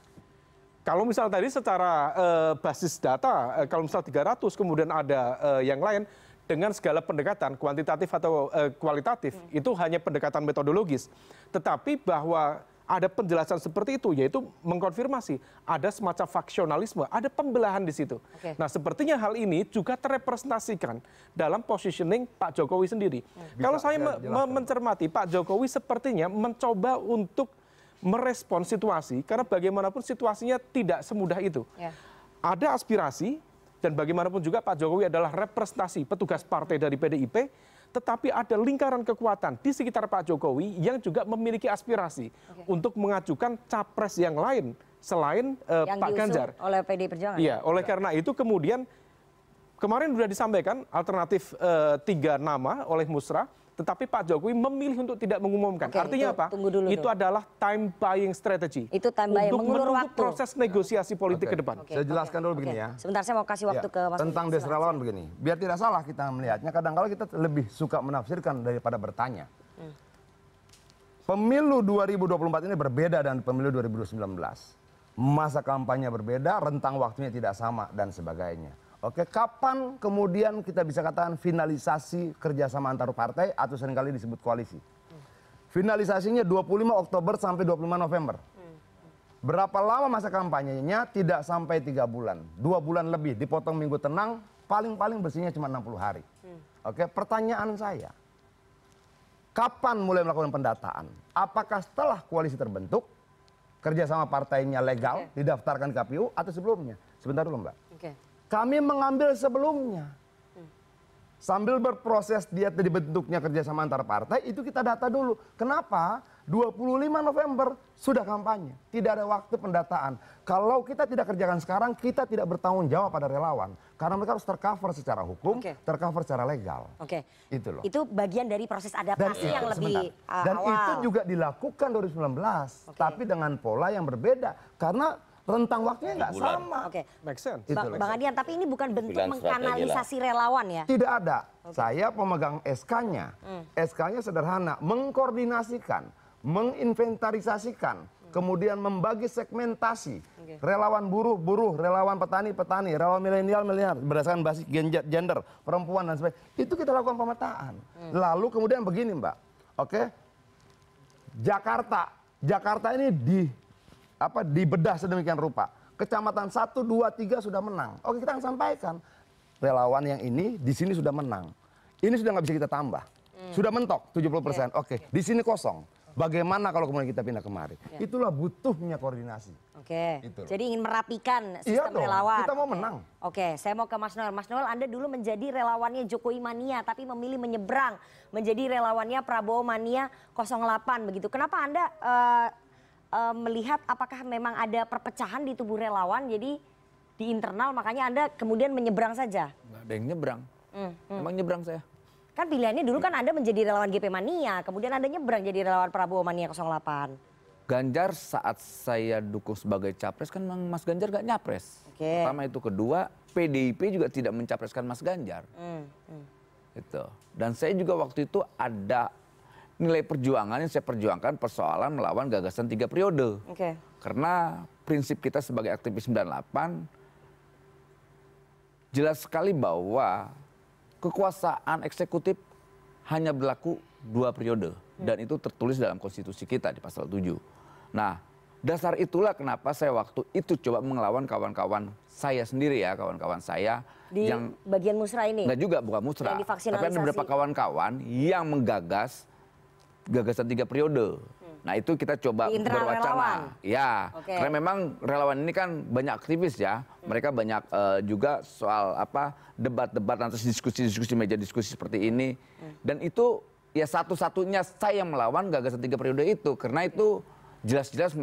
Kalau misal tadi secara uh, basis data, uh, kalau misal 300 kemudian ada uh, yang lain, dengan segala pendekatan kuantitatif atau uh, kualitatif hmm. itu hanya pendekatan metodologis tetapi bahwa ada penjelasan seperti itu yaitu mengkonfirmasi ada semacam faksionalisme, ada pembelahan di situ. Okay. Nah, sepertinya hal ini juga terrepresentasikan dalam positioning Pak Jokowi sendiri. Hmm. Bisa, Kalau saya me me mencermati Pak Jokowi sepertinya mencoba untuk merespon situasi karena bagaimanapun situasinya tidak semudah itu. Yeah. Ada aspirasi dan bagaimanapun juga Pak Jokowi adalah representasi petugas partai dari PDIP tetapi ada lingkaran kekuatan di sekitar Pak Jokowi yang juga memiliki aspirasi okay. untuk mengajukan capres yang lain selain uh, yang Pak Ganjar oleh PD Perjuangan. Iya, oleh iya. karena itu kemudian kemarin sudah disampaikan alternatif uh, tiga nama oleh Musra tetapi Pak Jokowi memilih untuk tidak mengumumkan. Oke, Artinya itu, apa? Dulu, itu dulu. adalah time buying strategy. Itu time buying untuk menunggu waktu. proses negosiasi politik oke. ke depan. Oke, Saya jelaskan oke, dulu begini oke. ya. Sebentar saya mau kasih iya, waktu ya. ke Mas Tentang Desralawan begini. Biar tidak salah kita melihatnya, kadang kala kita lebih suka menafsirkan daripada bertanya. Hmm. Pemilu 2024 ini berbeda dengan pemilu 2019. Masa kampanye berbeda, rentang waktunya tidak sama dan sebagainya Oke, kapan kemudian kita bisa katakan finalisasi kerjasama antar partai atau seringkali disebut koalisi? Finalisasinya 25 Oktober sampai 25 November. Berapa lama masa kampanyenya? Tidak sampai tiga bulan. Dua bulan lebih, dipotong minggu tenang, paling-paling bersihnya cuma 60 hari. Oke, pertanyaan saya. Kapan mulai melakukan pendataan? Apakah setelah koalisi terbentuk, kerjasama partainya legal, didaftarkan KPU, atau sebelumnya? Sebentar dulu Mbak kami mengambil sebelumnya. Sambil berproses dia tadi bentuknya kerjasama antar partai, itu kita data dulu. Kenapa? 25 November sudah kampanye. Tidak ada waktu pendataan. Kalau kita tidak kerjakan sekarang, kita tidak bertanggung jawab pada relawan. Karena mereka harus tercover secara hukum, okay. tercover secara legal. Oke. Okay. Itu loh. Itu bagian dari proses adaptasi Dan itu, yang lebih sebentar. Dan itu juga dilakukan 2019. Okay. Tapi dengan pola yang berbeda. Karena rentang waktunya nggak sama. Oke. Okay. Bang Adian, tapi ini bukan bentuk Bulan mengkanalisasi relawan ya? Tidak ada. Okay. Saya pemegang SK-nya. Hmm. SK-nya sederhana, mengkoordinasikan, menginventarisasikan, hmm. kemudian membagi segmentasi. Okay. Relawan buruh, buruh, relawan petani, petani, relawan milenial, milenial, berdasarkan basis gender, perempuan dan sebagainya. Itu kita lakukan pemetaan. Hmm. Lalu kemudian begini, Mbak. Oke. Okay? Jakarta, Jakarta ini di apa dibedah sedemikian rupa. Kecamatan 1 2 3 sudah menang. Oke, kita akan sampaikan relawan yang ini di sini sudah menang. Ini sudah nggak bisa kita tambah. Hmm. Sudah mentok 70 iya, persen. Yeah. Oke, okay. yeah. di sini kosong. Bagaimana kalau kemudian kita pindah kemari? Yeah. Itulah butuhnya koordinasi. Oke. Okay. Gitu. Jadi ingin merapikan iya sistem iya dong. relawan. Kita mau menang. Oke, saya mau ke Mas Noel. Mas Noel, Anda dulu menjadi relawannya Jokowi mania, tapi memilih menyeberang menjadi relawannya Prabowo mania 08 begitu. Kenapa Anda uh, Eh, melihat apakah memang ada perpecahan di tubuh relawan jadi di internal makanya anda kemudian menyeberang saja nggak ada yang nyebrang hmm, hmm. emang nyebrang saya kan pilihannya dulu kan anda menjadi relawan GP Mania kemudian anda nyebrang jadi relawan Prabowo Mania 08 Ganjar saat saya dukung sebagai capres kan Mas Ganjar gak nyapres. Okay. Pertama itu kedua PDIP juga tidak mencapreskan Mas Ganjar. hmm, hmm. Itu. Dan saya juga waktu itu ada nilai perjuangan yang saya perjuangkan persoalan melawan gagasan tiga periode. Okay. Karena prinsip kita sebagai aktivis 98 jelas sekali bahwa kekuasaan eksekutif hanya berlaku dua periode hmm. dan itu tertulis dalam konstitusi kita di pasal 7. Nah, dasar itulah kenapa saya waktu itu coba mengelawan kawan-kawan saya sendiri ya, kawan-kawan saya di yang bagian musrah ini. Enggak juga bukan musrah, tapi ada beberapa kawan-kawan yang menggagas gagasan tiga periode. Hmm. Nah itu kita coba berwacana. Ya, okay. karena memang relawan ini kan banyak aktivis ya. Hmm. Mereka banyak uh, juga soal apa debat-debat nanti diskusi-diskusi meja diskusi seperti ini. Hmm. Dan itu ya satu-satunya saya melawan gagasan tiga periode itu karena itu jelas-jelas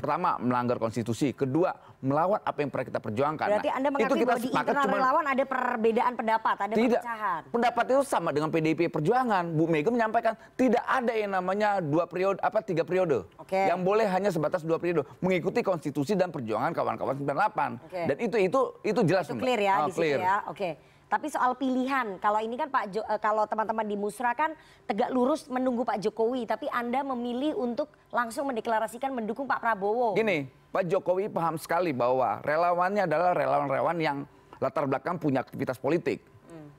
pertama melanggar konstitusi, kedua melawan apa yang pernah kita perjuangkan. Berarti nah, Anda mengakui itu kita bahwa di internal cuman, relawan ada perbedaan pendapat, ada tidak, perpecahan. Pendapat itu sama dengan PDIP Perjuangan. Bu Mega menyampaikan tidak ada yang namanya dua periode apa tiga periode. Okay. Yang boleh hanya sebatas dua periode mengikuti konstitusi dan perjuangan kawan-kawan 98. Okay. Dan itu itu itu jelas. Itu clear ya oh, di clear. ya. Oke. Okay. Tapi soal pilihan, kalau ini kan Pak jo, eh, kalau teman-teman di Musra kan tegak lurus menunggu Pak Jokowi, tapi Anda memilih untuk langsung mendeklarasikan mendukung Pak Prabowo. Gini, Pak Jokowi paham sekali bahwa relawannya adalah relawan-relawan yang latar belakang punya aktivitas politik. Hmm.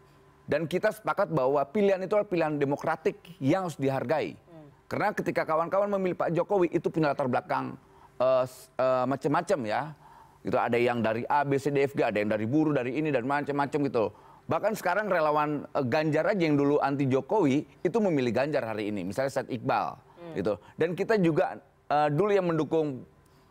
Dan kita sepakat bahwa pilihan itu adalah pilihan demokratik yang harus dihargai. Hmm. Karena ketika kawan-kawan memilih Pak Jokowi itu punya latar belakang uh, uh, macam-macam ya. itu ada yang dari A, B, C, D, F, G, ada yang dari buruh, dari ini dan macam-macam gitu. Bahkan sekarang relawan uh, Ganjar aja yang dulu anti Jokowi itu memilih Ganjar hari ini. Misalnya Seth Iqbal hmm. gitu. Dan kita juga uh, dulu yang mendukung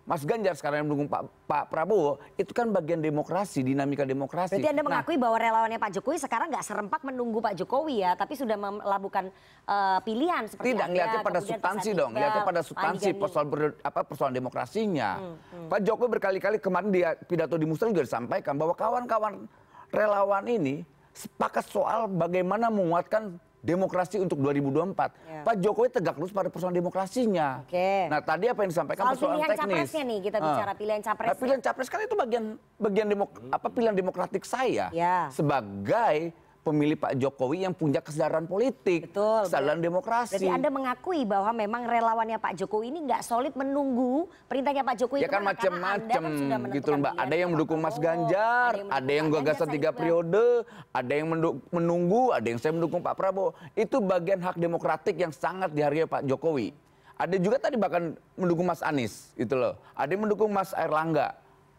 Mas Ganjar sekarang yang mendukung Pak, Pak Prabowo itu kan bagian demokrasi, dinamika demokrasi. Jadi Anda nah, mengakui nah, bahwa relawannya Pak Jokowi sekarang nggak serempak menunggu Pak Jokowi ya, tapi sudah melakukan uh, eh, pilihan seperti Tidak, lihatnya pada substansi dong, lihatnya pada substansi persoalan apa persoalan demokrasinya. Hmm, hmm. Pak Jokowi berkali-kali kemarin dia pidato di Musra juga disampaikan bahwa kawan-kawan relawan ini sepakat soal bagaimana menguatkan demokrasi untuk 2024. Ya. Pak Jokowi tegak lurus pada persoalan demokrasinya. Oke. Nah tadi apa yang disampaikan Soal persoalan pilihan teknis. capresnya nih kita bicara ah. pilihan capres. Nah, pilihan capres kan itu bagian bagian demok, apa pilihan demokratik saya ya. sebagai pemilih Pak Jokowi yang punya kesadaran politik, Betul, kesadaran demokrasi. Jadi Anda mengakui bahwa memang relawannya Pak Jokowi ini nggak solid menunggu perintahnya Pak Jokowi. Ya kan macam-macam kan gitu Mbak. Ada yang mendukung Mas Ganjar, ada yang gagasan tiga periode, ada yang menunggu, ada yang saya mendukung Pak Prabowo. Itu bagian hak demokratik yang sangat dihargai Pak Jokowi. Ada juga tadi bahkan mendukung Mas Anies itu loh. Ada yang mendukung Mas Erlangga.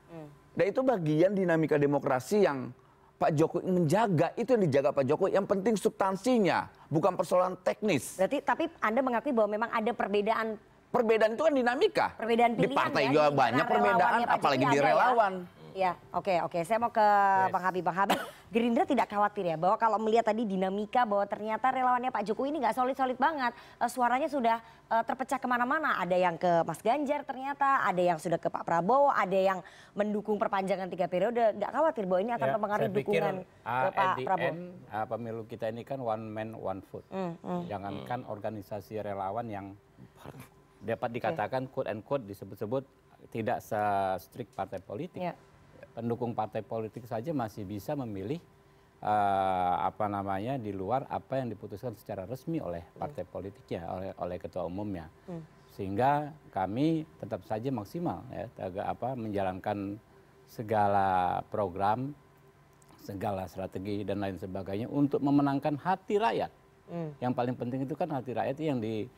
Hmm. Dan itu bagian dinamika demokrasi yang Pak Jokowi menjaga itu yang dijaga Pak Jokowi. Yang penting substansinya, bukan persoalan teknis. Berarti tapi Anda mengakui bahwa memang ada perbedaan Perbedaan itu kan dinamika. Perbedaan pilihan, di partai ya, juga banyak perbedaan, apalagi di ya? relawan. Ya? Ya, oke oke. Saya mau ke yes. Bang Habib. Bang Habib, Gerindra tidak khawatir ya bahwa kalau melihat tadi dinamika bahwa ternyata relawannya Pak Jokowi ini nggak solid-solid banget. Uh, suaranya sudah uh, terpecah kemana-mana. Ada yang ke Mas Ganjar ternyata, ada yang sudah ke Pak Prabowo, ada yang mendukung perpanjangan tiga periode. Nggak khawatir bahwa ini akan ya, mempengaruhi dukungan uh, ke Pak end, Prabowo? uh, pemilu kita ini kan one man one foot. Mm, mm, Jangankan mm. organisasi relawan yang dapat dikatakan okay. quote and quote disebut-sebut tidak se-strict partai politik. Yeah pendukung partai politik saja masih bisa memilih eh, apa namanya di luar apa yang diputuskan secara resmi oleh partai politiknya oleh oleh ketua umumnya hmm. sehingga kami tetap saja maksimal ya apa menjalankan segala program segala strategi dan lain sebagainya untuk memenangkan hati rakyat hmm. yang paling penting itu kan hati rakyat yang di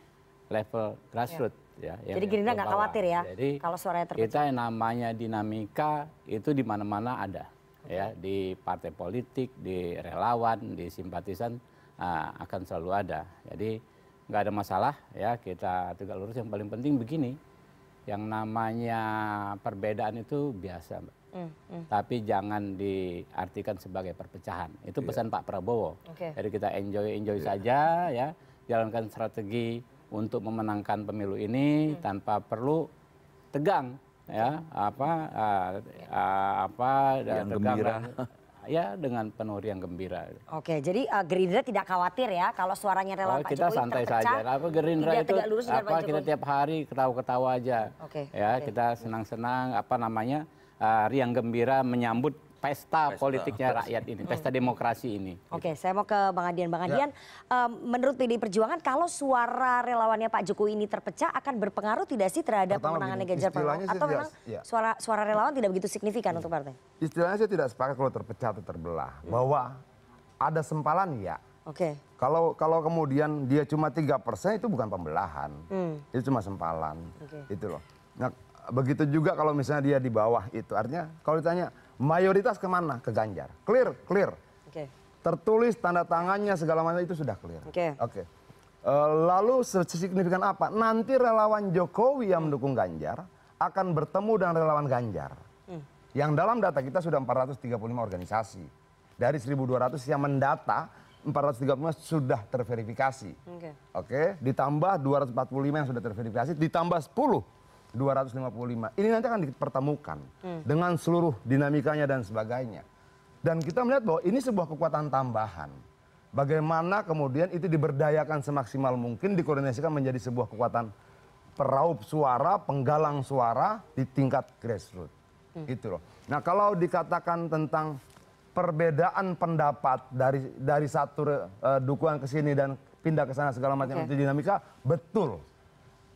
level grassroots ya ya. Jadi Gerindra nggak khawatir ya Jadi, kalau suaranya terpecah. Kita yang namanya dinamika itu di mana-mana ada okay. ya di partai politik, di relawan, di simpatisan uh, akan selalu ada. Jadi nggak ada masalah ya kita tegak lurus. Yang paling penting begini, yang namanya perbedaan itu biasa, Mm, mm. Tapi jangan diartikan sebagai perpecahan. Itu iya. pesan yeah. Pak Prabowo. Okay. Jadi kita enjoy enjoy iya. yeah. saja ya, jalankan strategi untuk memenangkan pemilu ini hmm. tanpa perlu tegang ya iya. apa apa dan gembira ya dengan penuh yang gembira. Oke, jadi uh, Gerindra tidak khawatir ya kalau suaranya relawan oh, Pak kita Jokowi santai saja. Apa Gerindra itu lurus apa kita tiap hari ketawa-ketawa aja. Oke. Ya, kita senang-senang apa namanya? Uh, riang gembira menyambut pesta politiknya rakyat ini, pesta hmm. demokrasi ini. Oke, saya mau ke Bang Adian. Bang ya. Adian, ya. menurut pdi Perjuangan kalau suara relawannya Pak Jokowi ini terpecah akan berpengaruh tidak sih terhadap Pertama, pemenangan Ganjar Pranowo? Atau memang ya. suara suara relawan tidak begitu signifikan hmm. untuk partai? Istilahnya saya tidak sepakat kalau terpecah atau terbelah. Hmm. Bahwa ada sempalan ya. Oke. Okay. Kalau kalau kemudian dia cuma tiga persen itu bukan pembelahan, hmm. itu cuma sempalan, okay. itu loh. Nah, begitu juga kalau misalnya dia di bawah itu, artinya kalau ditanya mayoritas kemana ke Ganjar clear clear okay. tertulis tanda tangannya segala macam itu sudah clear oke okay. okay. Eh, lalu sesignifikan apa nanti relawan Jokowi yang mendukung Ganjar akan bertemu dengan relawan Ganjar hmm. yang dalam data kita sudah 435 organisasi dari 1.200 yang mendata 435 sudah terverifikasi. Oke. Okay. Okay? Ditambah 245 yang sudah terverifikasi, ditambah 10 255 ini nanti akan dipertemukan hmm. dengan seluruh dinamikanya dan sebagainya. Dan kita melihat bahwa ini sebuah kekuatan tambahan. Bagaimana kemudian itu diberdayakan semaksimal mungkin dikoordinasikan menjadi sebuah kekuatan peraup suara, penggalang suara di tingkat grassroots. Hmm. Itu loh. Nah, kalau dikatakan tentang perbedaan pendapat dari dari satu uh, dukungan ke sini dan pindah ke sana segala macam okay. itu dinamika betul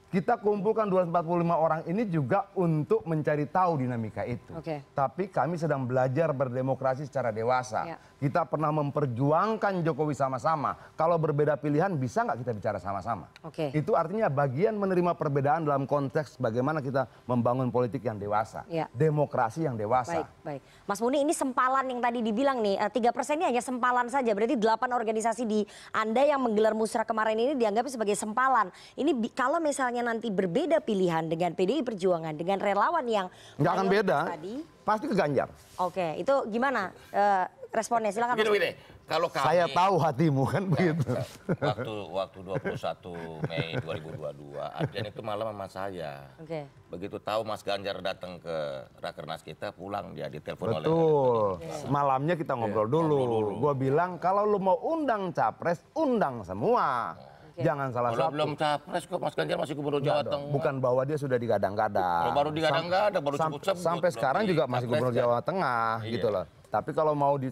kita kumpulkan 245 orang ini juga untuk mencari tahu dinamika itu. Okay. Tapi kami sedang belajar berdemokrasi secara dewasa. Yeah. Kita pernah memperjuangkan Jokowi sama-sama. Kalau berbeda pilihan bisa nggak kita bicara sama-sama? Okay. Itu artinya bagian menerima perbedaan dalam konteks bagaimana kita membangun politik yang dewasa, yeah. demokrasi yang dewasa. Baik, baik. Mas Muni ini sempalan yang tadi dibilang nih, eh, tiga persen ini hanya sempalan saja. Berarti delapan organisasi di Anda yang menggelar musrah kemarin ini dianggap sebagai sempalan. Ini kalau misalnya misalnya nanti berbeda pilihan dengan PDI Perjuangan dengan relawan yang nggak akan beda tadi, pasti ke Ganjar. Oke, itu gimana uh, responnya? Silakan. Gini, gini. Kalau kami, saya tahu hatimu kan ya, begitu. Waktu waktu 21 Mei 2022, Adrian itu malam sama saya. Oke. Okay. Begitu tahu Mas Ganjar datang ke Rakernas kita, pulang dia ditelepon oleh Betul. Okay. Malamnya kita ngobrol yeah. dulu. Ngobrol dulu. Gua bilang kalau lu mau undang capres, undang semua. Nah jangan salah kalau satu. belum capres kok Mas Ganjar masih gubernur Jawa Tengah. Bukan bahwa dia sudah digadang-gadang. baru digadang-gadang baru sebut-sebut. Sampai sekarang juga iya, masih gubernur kan. Jawa Tengah gitu iya. loh. Tapi kalau mau di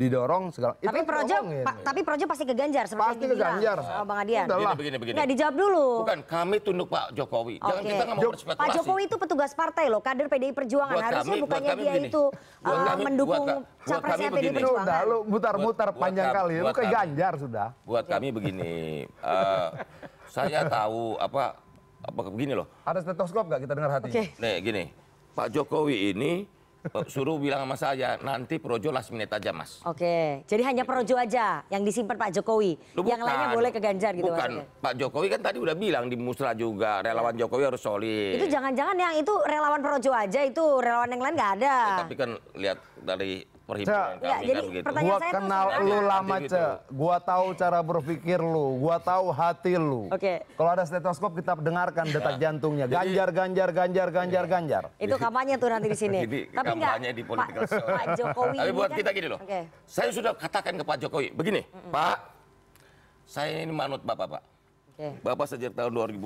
didorong segala tapi itu projo pa, tapi projo pasti ke Ganjar seperti pasti ke Ganjar oh, Bang Adian begini, begini, begini. Nggak, dijawab dulu bukan kami tunduk Pak Jokowi okay. jangan kita nggak mau Pak Jokowi itu petugas partai loh kader PDI Perjuangan buat harusnya kami, bukannya dia begini. itu buat uh, kami, mendukung capresnya PDI Perjuangan udah lu mutar-mutar panjang kali lu ke Ganjar sudah buat kami begini eh, saya tahu apa apa begini loh ada stetoskop nggak kita dengar hati nih gini Pak Jokowi ini Eh, suruh bilang sama saya nanti Projo last minute aja mas. Oke, jadi hanya Projo aja yang disimpan Pak Jokowi. Loh, yang bukan, lainnya boleh ke Ganjar gitu. Bukan, maksudnya. Pak Jokowi kan tadi udah bilang di Musra juga relawan iya. Jokowi harus solid. Itu jangan-jangan yang itu relawan Projo aja itu relawan yang lain nggak ada. Ya, tapi kan lihat dari perhitungan kami ya, kan jadi kan begitu. Gua kenal lu lama, gitu. Ce. Gua tahu cara berpikir lu, gua tahu hati lu. Oke. Okay. Kalau ada stetoskop kita dengarkan detak ya. jantungnya. Ganjar ganjar ganjar ganjar ya. ganjar. Itu kampanye tuh nanti di sini. jadi, Tapi kampanye di political Pak, show. Pak Jokowi. Tapi buat kan, kita gini loh. Okay. Saya sudah katakan ke Pak Jokowi begini, mm -mm. Pak. Saya ini manut Bapak, Pak. Okay. Bapak sejak tahun 2005,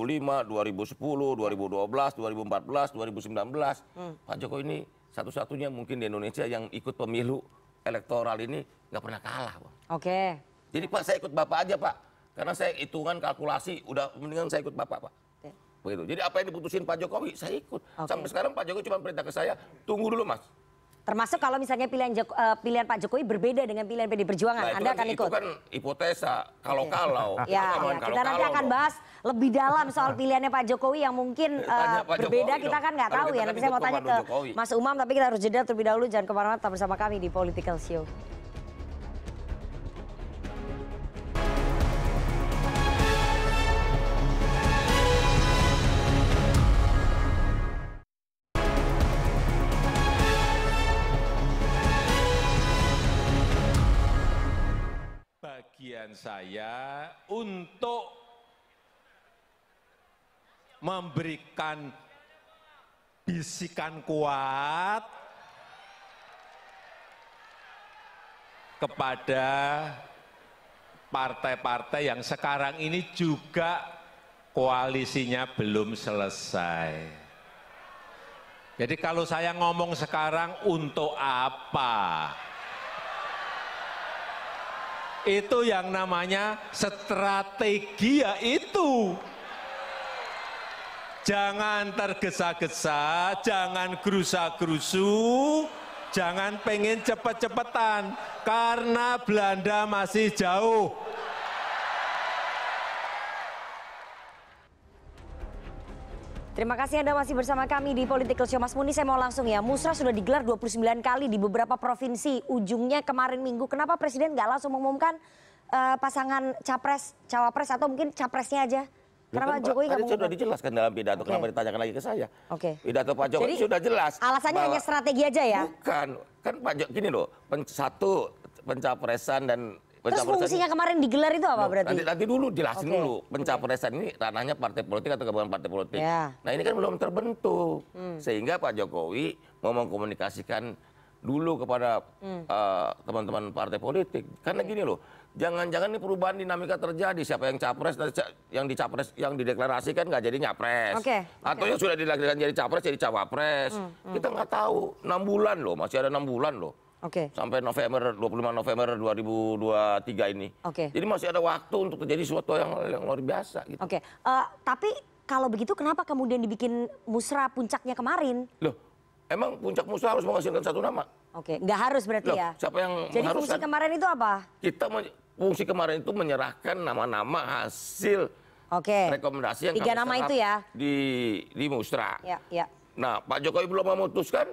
2010, 2012, 2014, 2019, hmm. Pak Jokowi ini satu-satunya mungkin di Indonesia yang ikut pemilu elektoral ini nggak pernah kalah, Oke. Okay. Jadi Pak, saya ikut Bapak aja, Pak. Karena saya hitungan kalkulasi udah mendingan saya ikut Bapak, Pak. Okay. Begitu. Jadi apa yang diputusin Pak Jokowi, saya ikut. Okay. Sampai sekarang Pak Jokowi cuma perintah ke saya, tunggu dulu, Mas. Termasuk kalau misalnya pilihan Joko, eh, pilihan Pak Jokowi berbeda dengan pilihan PD Perjuangan, nah, Anda akan ikut. Itu kan hipotesa kalau-kalau. Okay. ya, kan ya, kita nanti akan bahas lebih dalam soal pilihannya Pak Jokowi yang mungkin uh, berbeda, Jokowi kita kan nggak tahu ya. Kan nanti saya mau tanya ke Mas Umam, tapi kita harus jeda terlebih dahulu. Jangan kemana-mana, tetap bersama kami di Political Show. dan saya untuk memberikan bisikan kuat kepada partai-partai yang sekarang ini juga koalisinya belum selesai. Jadi kalau saya ngomong sekarang untuk apa? Itu yang namanya strategi ya itu. Jangan tergesa-gesa, jangan gerusa-gerusu, jangan pengen cepet-cepetan, karena Belanda masih jauh. Terima kasih Anda masih bersama kami di Political Show Mas Muni. Saya mau langsung ya, Musra sudah digelar 29 kali di beberapa provinsi. Ujungnya kemarin minggu, kenapa Presiden nggak langsung mengumumkan uh, pasangan capres, cawapres atau mungkin capresnya aja? Kenapa kan Jokowi nggak mengumumkan? sudah dijelaskan dalam pidato, okay. kenapa ditanyakan lagi ke saya? Oke. Okay. Pidato Pak Jokowi Jadi, sudah jelas. Alasannya hanya strategi aja ya? Bukan, kan Pak Jokowi gini loh, satu pencapresan dan Terus fungsinya kemarin digelar itu apa berarti? Nanti, nanti dulu jelasin okay. dulu pencapresan ini tanahnya partai politik atau gabungan partai politik. Yeah. Nah ini kan belum terbentuk hmm. sehingga Pak Jokowi mau mengkomunikasikan dulu kepada hmm. Eh, teman-teman hmm. uh, partai politik. Karena okay. gini loh, jangan-jangan ini perubahan dinamika terjadi. Siapa yang capres, yang dicapres, yang dideklarasikan nggak jadi nyapres. Okay. Atau yang sudah dideklarasikan jadi capres, jadi cawapres. Hmm. Hmm. Kita nggak tahu. Enam bulan loh, masih ada enam bulan loh okay. sampai November 25 November 2023 ini. Okay. Jadi masih ada waktu untuk terjadi sesuatu yang, yang luar biasa. Gitu. Oke, okay. uh, eh, tapi kalau begitu kenapa kemudian dibikin musra puncaknya kemarin? Loh, emang puncak musra harus menghasilkan satu nama? Oke, nggak harus berarti Loh, ya? Siapa yang Jadi fungsi kemarin itu apa? Kita fungsi kemarin itu menyerahkan nama-nama hasil Oke. rekomendasi yang tiga nama itu ya di di musra. Ya, ya. Nah, Pak Jokowi belum memutuskan,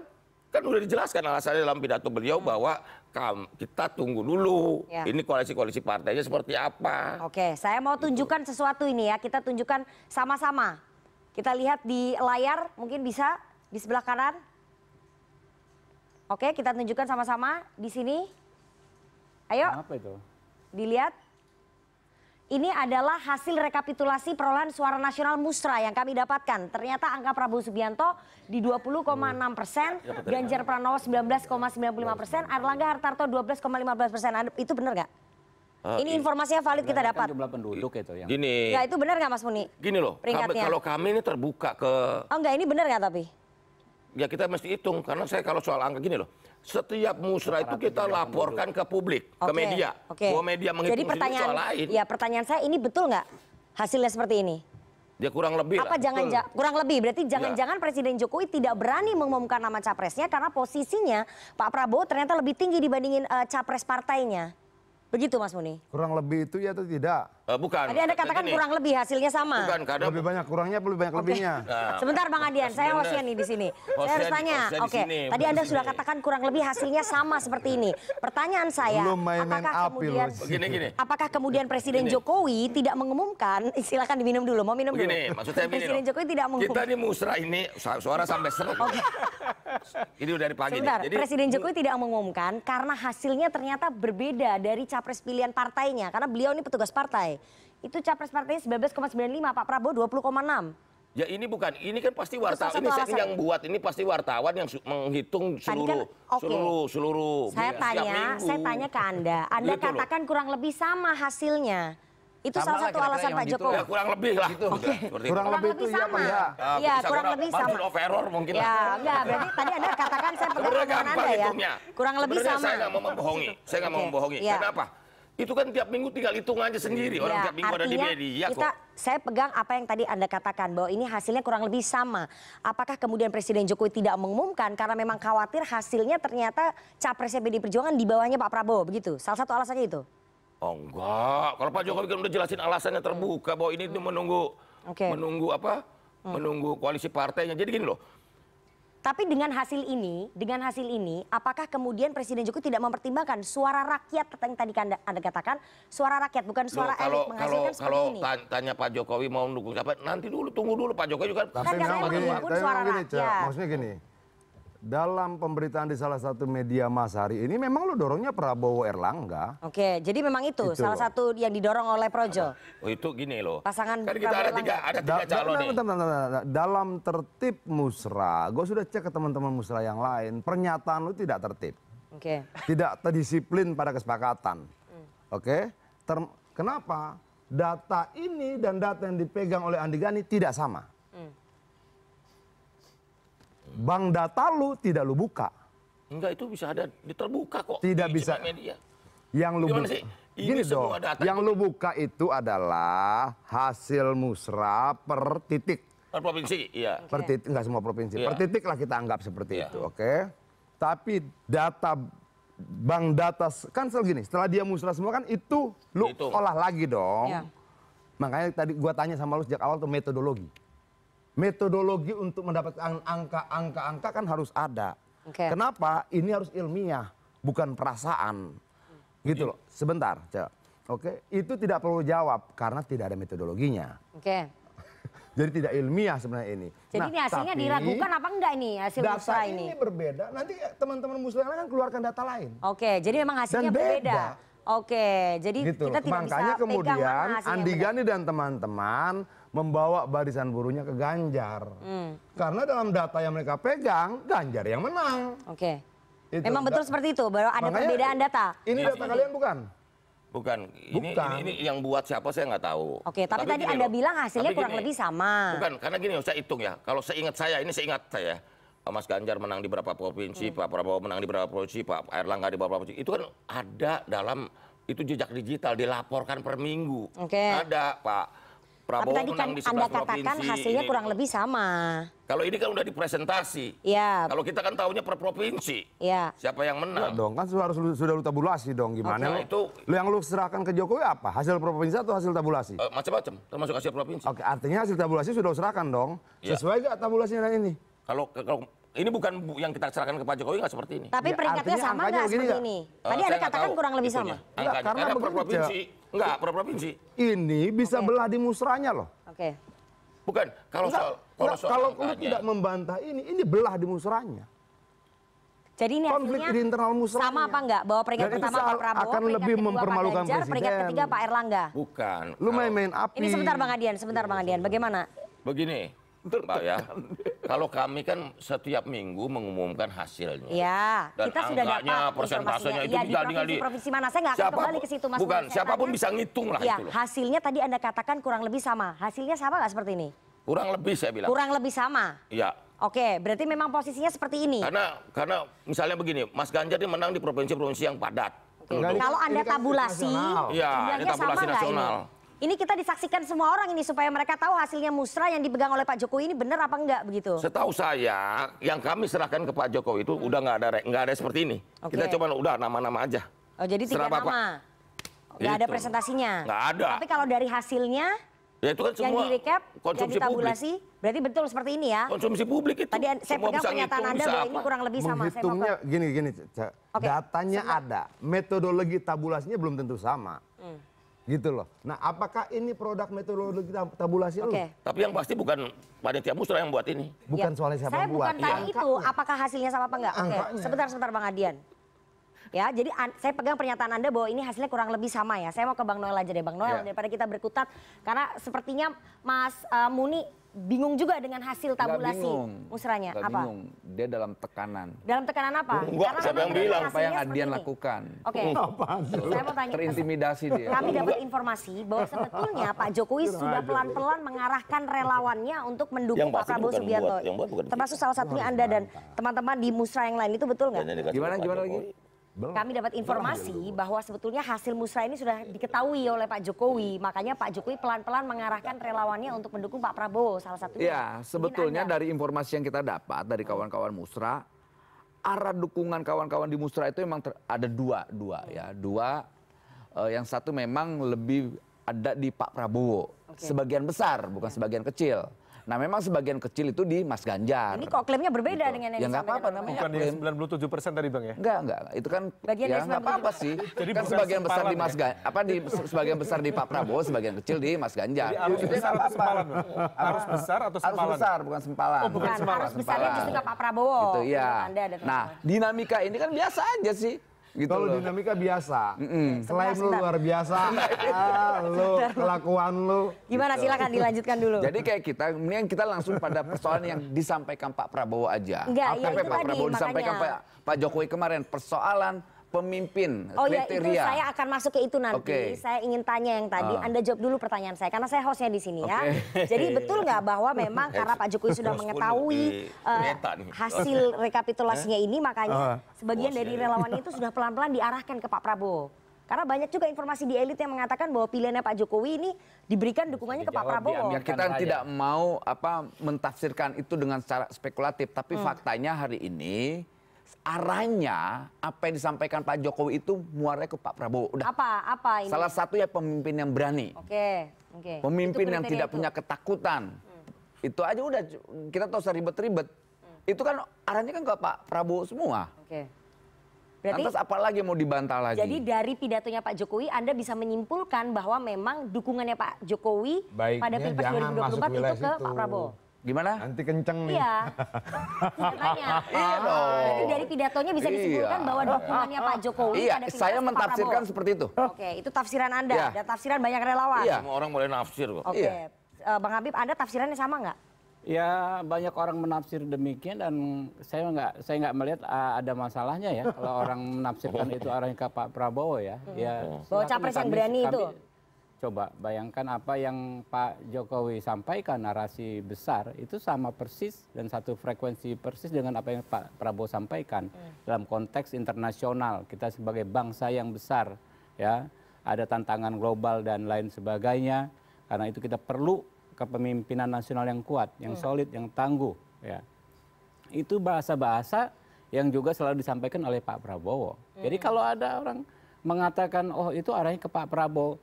kan sudah dijelaskan alasannya dalam pidato beliau hmm. bahwa kam, kita tunggu dulu ya. ini koalisi-koalisi partainya seperti apa. Oke, saya mau gitu. tunjukkan sesuatu ini ya. Kita tunjukkan sama-sama. Kita lihat di layar, mungkin bisa di sebelah kanan. Oke, kita tunjukkan sama-sama di sini. Ayo. Apa itu? Dilihat ini adalah hasil rekapitulasi perolehan suara nasional musra yang kami dapatkan. Ternyata angka Prabowo Subianto di 20,6 persen, iya, Ganjar Pranowo 19,95 persen, Erlangga Hartarto 12,15 persen. Itu benar nggak? Uh, ini iya. informasinya valid kita kan dapat. Kan jumlah penduduk itu yang. Gini. Ya itu benar nggak Mas Muni? Gini loh. Ya. kalau kami ini terbuka ke. Oh enggak ini benar nggak tapi? ya kita mesti hitung karena saya kalau soal angka gini loh setiap musrah itu kita laporkan ke publik okay. ke media okay. bahwa media menghitung Jadi pertanyaan, soal lain ya pertanyaan saya ini betul nggak hasilnya seperti ini Ya kurang lebih. Apa lah. jangan ja kurang lebih? Berarti ya. jangan-jangan ya. Presiden Jokowi tidak berani mengumumkan nama capresnya karena posisinya Pak Prabowo ternyata lebih tinggi dibandingin uh, capres partainya. Begitu Mas Muni. Kurang lebih itu ya atau tidak? Uh, bukan. Tadi Anda katakan kurang lebih hasilnya sama. Bukan, kadang lebih banyak kurangnya, lebih banyak okay. lebihnya. Nah, Sebentar Bang Adian, saya hostnya nih di sini. saya harus tanya. Oke. Okay. Tadi Anda sudah katakan kurang lebih hasilnya sama seperti ini. Pertanyaan saya, Belum main apakah kemudian gini, gini. Apakah kemudian Presiden gini. Jokowi tidak mengumumkan, silakan diminum dulu, mau minum begini, dulu. Maksudnya Presiden Jokowi tidak mengumumkan. Kita ini musrah ini suara sampai seru. Okay. Ini udah dipanggil. Sebentar, Jadi, Presiden Jokowi tidak mengumumkan karena hasilnya ternyata berbeda dari capres pilihan partainya. Karena beliau ini petugas partai. Itu capres partainya 19,95, Pak Prabowo 20,6. Ya ini bukan, ini kan pasti wartawan. Ini saya yang buat ini pasti wartawan yang menghitung kan- seluruh, kan, okay. seluruh, seluruh. Saya ya, tanya, saya tanya ke anda. Anda gitu katakan kurang lebih sama hasilnya. Itu sama salah satu alasan Pak gitu. Jokowi. Ya, kurang lebih lah. Gitu. Okay. Kurang, kurang lebih itu ya, sama. Ya. Iya, uh, ya, kurang lebih sama. Margin of error mungkin. Ya, enggak, berarti tadi Anda katakan saya pegang omongan Anda ya. Kurang lebih sama. saya nggak mau membohongi. Gitu. Saya nggak mau membohongi. Iya. Kenapa? Itu kan tiap minggu tinggal hitung aja sendiri. Iya, Orang tiap minggu ada di media kita, Saya pegang apa yang tadi Anda katakan bahwa ini hasilnya kurang lebih sama. Apakah kemudian Presiden Jokowi tidak mengumumkan karena memang khawatir hasilnya ternyata capresnya PD Perjuangan di bawahnya Pak Prabowo begitu? Salah satu alasannya itu. Oh enggak, kalau Pak Jokowi kan udah jelasin alasannya terbuka bahwa ini tuh menunggu okay. menunggu apa? Hmm. Menunggu koalisi partainya. Jadi gini loh. Tapi dengan hasil ini, dengan hasil ini, apakah kemudian Presiden Jokowi tidak mempertimbangkan suara rakyat yang tadi anda, anda katakan, suara rakyat bukan suara loh, kalau, elit menghasilkan kalau, kalau ini? tanya Pak Jokowi mau mendukung siapa, nanti dulu tunggu dulu Pak Jokowi juga. Tapi kan memang begini, tapi suara gini, rakyat. maksudnya gini, dalam pemberitaan di salah satu media mas hari ini memang lo dorongnya Prabowo Erlangga. Oke, jadi memang itu, itu salah satu yang didorong oleh Projo. Oh, itu gini loh. Pasangan kan kita Prabowo ada tiga, ada tiga da calon nih. Bentar, bentar, bentar, Dalam tertib musra, gue sudah cek ke teman-teman musra yang lain, pernyataan lo tidak tertib. Oke. Tidak terdisiplin pada kesepakatan. Hmm. Oke. Ter kenapa? Data ini dan data yang dipegang oleh Andi Gani tidak sama. Bank data lu tidak lu buka. Enggak itu bisa ada diterbuka kok. Tidak di bisa. Media. Yang lu buka. Gini dong, yang itu. lu kan? buka itu adalah hasil musra per titik. Per provinsi, iya. Per titik, enggak semua provinsi. Iya. Per titik lah kita anggap seperti iya. itu, oke? Okay? Tapi data bank data kan gini, setelah dia musra semua kan itu lu itu. olah lagi dong. Iya. Makanya tadi gua tanya sama lu sejak awal tuh metodologi metodologi untuk mendapatkan angka-angka-angka kan harus ada. Okay. Kenapa? Ini harus ilmiah, bukan perasaan. Hmm. Gitu loh. Sebentar, Oke, okay? itu tidak perlu jawab karena tidak ada metodologinya. Oke. Okay. Jadi tidak ilmiah sebenarnya ini. Jadi nah, ini hasilnya tapi, diragukan apa enggak ini hasil data ini? ini berbeda. Nanti teman-teman muslim akan keluarkan data lain. Oke, okay, jadi memang hasilnya Dan beda. berbeda. Oke, okay, jadi gitu. kita tidak Makanya bisa kemudian Andigani dan teman-teman membawa barisan buruhnya ke Ganjar. Hmm. Karena dalam data yang mereka pegang, Ganjar yang menang. Oke. Okay. Memang betul seperti itu, bahwa ada Makanya, perbedaan data. Ini iya, data iya. kalian bukan? Bukan. Ini, bukan. Ini, ini, yang buat siapa saya nggak tahu. Oke, tapi, tapi tadi Anda loh, bilang hasilnya kurang gini, lebih sama. Bukan, karena gini saya hitung ya. Kalau seingat saya, ini seingat saya. Mas Ganjar menang di beberapa provinsi, hmm. Pak Prabowo menang di beberapa provinsi, Pak Erlangga di beberapa provinsi. Itu kan ada dalam, itu jejak digital, dilaporkan per minggu. Oke. Okay. Ada, Pak Prabowo Tapi tadi menang kan di Anda katakan provinsi, hasilnya kurang lebih sama. Kalau ini kan udah dipresentasi. Ya. Kalau kita kan tahunya per provinsi. Ya. Siapa yang menang? Ya dong, kan sudah harus sudah lu tabulasi dong gimana okay. itu lu yang lu serahkan ke Jokowi apa? Hasil provinsi atau hasil tabulasi? Uh, macam-macam, termasuk hasil provinsi. Oke, okay, artinya hasil tabulasi sudah serahkan dong. Ya. Sesuai gak tabulasinya ini? Kalau kalau ini bukan yang kita serahkan ke Pak Jokowi nggak seperti ini. Tapi ya, peringkatnya sama nggak seperti ini? Eh, tadi ada katakan kurang lebih sama. Enggak, karena, karena provinsi. Enggak, per provinsi. Ini bisa okay. belah di musrahnya loh. Oke. Okay. Bukan, kalau enggak, soal kalau, soal kalau lu tidak membantah ini, ini belah di musrahnya. Jadi ini konflik di internal musrahnya. Sama apa enggak bahwa peringkat Jadi pertama Pak Prabowo akan lebih mempermalukan Pak Ganjar, presiden. Peringkat ketiga Pak Erlangga. Bukan. Lu main-main api. Ini sebentar Bang Adian, sebentar iya, Bang Adian. Bagaimana? Begini, Mbak ya. Kalau kami kan setiap minggu mengumumkan hasilnya. Iya. Dan kita sudah dapat persentasenya itu ya, di provinsi, provinsi mana? Saya nggak akan siapa, kembali ke situ Mas. Bukan, siapapun tanya. bisa ngitung lah ya, itu loh. Hasilnya tadi Anda katakan kurang lebih sama. Hasilnya sama nggak seperti ini? Kurang lebih saya bilang. Kurang lebih sama. Iya. Oke, berarti memang posisinya seperti ini. Karena karena misalnya begini, Mas Ganjar ini menang di provinsi-provinsi yang padat. Kalau Anda tabulasi, ya, ini tabulasi nasional. Ini? Ini kita disaksikan semua orang ini supaya mereka tahu hasilnya musrah yang dipegang oleh Pak Jokowi ini benar apa enggak begitu. Setahu saya yang kami serahkan ke Pak Jokowi itu hmm. udah nggak ada nggak ada seperti ini. Okay. Kita coba udah nama-nama aja. Oh jadi tiga Serah nama. Enggak ada gitu. presentasinya. Gak ada. Tapi kalau dari hasilnya Ya itu kan semua yang di recap, konsumsi yang ditabulasi, berarti betul seperti ini ya. Konsumsi publik itu. Tadi saya semua pegang pernyataan Anda bahwa ini kurang lebih sama. Menghitungnya gini gini, okay. datanya Semang. ada, metodologi tabulasinya belum tentu sama. Hmm gitu loh. Nah, apakah ini produk metodologi tabulasi okay. lu? Tapi yang pasti bukan panitia musrah yang buat ini. Bukan ya. soal siapa saya buat. Saya bukan tanya iya. itu, apakah hasilnya sama apa enggak? Oke, okay. sebentar sebentar Bang Adian. Ya, jadi saya pegang pernyataan Anda bahwa ini hasilnya kurang lebih sama ya. Saya mau ke Bang Noel aja deh, Bang Noel ya. daripada kita berkutat karena sepertinya Mas uh, Muni bingung juga dengan hasil tabulasi musrahnya apa? bingung. Dia dalam tekanan. Dalam tekanan apa? Enggak, Karena siapa yang bilang apa yang Adian ini. lakukan. Oke. Okay. Oh. Saya mau tanya. Terintimidasi dia. Kami dapat informasi bahwa sebetulnya Pak Jokowi sudah pelan-pelan mengarahkan relawannya untuk mendukung Pak Prabowo Subianto. Termasuk salah satunya oh, Anda dan teman-teman di musrah yang lain itu betul nggak? Gimana gimana lagi? kami dapat informasi bahwa sebetulnya hasil musrah ini sudah diketahui oleh Pak Jokowi. Makanya Pak Jokowi pelan-pelan mengarahkan relawannya untuk mendukung Pak Prabowo salah satunya. Ya, sebetulnya dari informasi yang kita dapat dari kawan-kawan musrah, arah dukungan kawan-kawan di musrah itu memang ada dua, dua ya, dua. Eh, yang satu memang lebih ada di Pak Prabowo, okay. sebagian besar bukan ya. sebagian kecil. Nah memang sebagian kecil itu di Mas Ganjar. Ini kok klaimnya berbeda gitu. dengan yang ya, apa-apa namanya. Bukan klaim. yang 97 persen tadi Bang ya? Enggak, enggak. Itu kan bagian ya nggak apa-apa sih. Jadi kan sebagian besar di Mas ya? Ganjar, apa di sebagian besar di Pak Prabowo, sebagian kecil di Mas Ganjar. Jadi harus besar atau sempalan? harus besar atau sempalan? harus besar, bukan sempalan. Oh, bukan sempalan. Harus besarnya justru ke Pak Prabowo. Gitu, ya. Nah, dinamika ini kan biasa aja sih Gitu Kalau dinamika biasa, mm -mm. selain lu luar biasa, ah, lu kelakuan lu. Gimana gitu. silakan dilanjutkan dulu. Jadi kayak kita, ini mendingan kita langsung pada persoalan yang disampaikan Pak Prabowo aja. Enggak, Apa ya Pak Prabowo makanya. disampaikan Pak, Pak Jokowi kemarin persoalan pemimpin oh, kriteria. ya itu saya akan masuk ke itu nanti. Okay. Saya ingin tanya yang tadi. Uh. Anda jawab dulu pertanyaan saya karena saya hostnya di sini okay. ya. Jadi betul nggak bahwa memang karena Pak Jokowi sudah mengetahui uh, hasil rekapitulasinya ini makanya uh. sebagian dari relawan itu sudah pelan-pelan diarahkan ke Pak Prabowo. Karena banyak juga informasi di elit yang mengatakan bahwa pilihannya Pak Jokowi ini diberikan dukungannya Dijawab, ke Pak Prabowo. Ya, kita tidak mau apa mentafsirkan itu dengan secara spekulatif, tapi hmm. faktanya hari ini arahnya apa yang disampaikan Pak Jokowi itu muaranya ke Pak Prabowo. Udah. Apa? Apa ini? Salah satunya pemimpin yang berani. Oke. Okay. Okay. Pemimpin yang tidak itu. punya ketakutan. Hmm. Itu aja udah kita tahu usah ribet-ribet. Hmm. Itu kan arahnya kan ke Pak Prabowo semua. Oke. Okay. Berarti, Lantas apalagi mau dibantah lagi? Jadi dari pidatonya Pak Jokowi Anda bisa menyimpulkan bahwa memang dukungannya Pak Jokowi Baiknya pada Pilpres 2024 itu ke itu. Pak Prabowo. Gimana? Nanti kenceng nih. Iya. iya dong. Jadi dari pidatonya bisa disimpulkan iya. bahwa dokumennya Pak Jokowi iya, saya mentafsirkan seperti itu. Oke, itu tafsiran Anda iya. dan tafsiran banyak relawan. Iya. Semua orang boleh nafsir kok. Oke. Iya. Eh, Bang Habib, Anda tafsirannya sama nggak? Ya banyak orang menafsir demikian dan saya nggak saya nggak melihat uh, ada masalahnya ya kalau orang menafsirkan itu arahnya ke Pak Prabowo ya. Hmm. ya Bahwa capres yang berani kami, itu. Coba bayangkan apa yang Pak Jokowi sampaikan narasi besar itu sama persis dan satu frekuensi persis dengan apa yang Pak Prabowo sampaikan hmm. dalam konteks internasional kita sebagai bangsa yang besar ya ada tantangan global dan lain sebagainya karena itu kita perlu kepemimpinan nasional yang kuat yang hmm. solid yang tangguh ya itu bahasa-bahasa yang juga selalu disampaikan oleh Pak Prabowo hmm. jadi iya. kalau ada orang mengatakan oh itu arahnya ke Pak Prabowo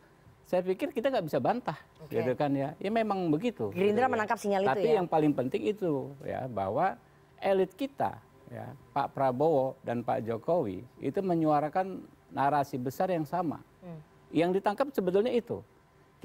saya pikir kita nggak bisa bantah, okay. gitu kan ya. Ya memang begitu. Gerindra gitu, ya. menangkap sinyal Tapi itu ya. Tapi yang paling penting itu ya bahwa elit kita ya, Pak Prabowo dan Pak Jokowi itu menyuarakan narasi besar yang sama. Hmm. Yang ditangkap sebetulnya itu.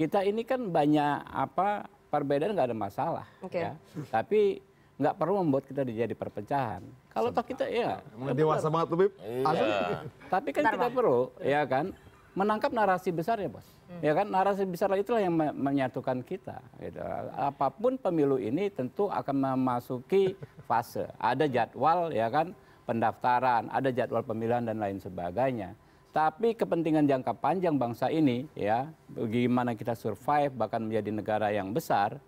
Kita ini kan banyak apa perbedaan nggak ada masalah okay. ya. Tapi nggak perlu membuat kita jadi perpecahan. Kalau toh kita ya, dewasa banget Bib. Iya. Tapi kan Bentar, kita bang. perlu ya kan menangkap narasi besar ya bos. Hmm. Ya kan narasi besar itulah yang me menyatukan kita. Gitu. Apapun pemilu ini tentu akan memasuki fase. Ada jadwal ya kan pendaftaran, ada jadwal pemilihan dan lain sebagainya. Tapi kepentingan jangka panjang bangsa ini ya, bagaimana kita survive bahkan menjadi negara yang besar,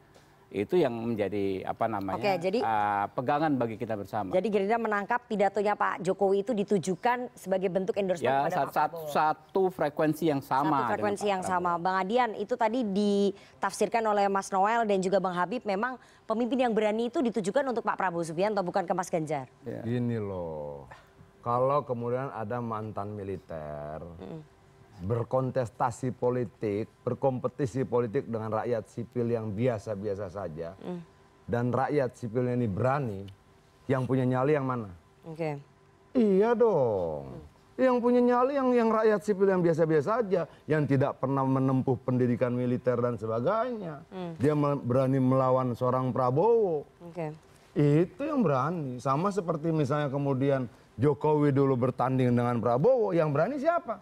itu yang menjadi apa namanya Oke, jadi, eh, pegangan bagi kita bersama. Jadi Gerindra menangkap pidatonya Pak Jokowi itu ditujukan sebagai bentuk endorsement ya, kepada satu, Pak Prabowo. Satu frekuensi yang sama. Satu frekuensi yang sama. Bang Adian, itu tadi ditafsirkan oleh Mas Noel dan juga Bang Habib memang pemimpin yang berani itu ditujukan untuk Pak Prabowo Subianto bukan ke Mas Ganjar. Ya. Gini loh. Kalau kemudian ada mantan militer mm berkontestasi politik berkompetisi politik dengan rakyat sipil yang biasa biasa saja hmm. dan rakyat sipilnya ini berani yang punya nyali yang mana Oke. iya dong yang punya nyali yang yang rakyat sipil yang biasa-biasa saja, yang tidak pernah menempuh pendidikan militer dan sebagainya hmm. dia berani melawan seorang Prabowo Oke. itu yang berani sama seperti misalnya kemudian Jokowi dulu bertanding dengan Prabowo yang berani siapa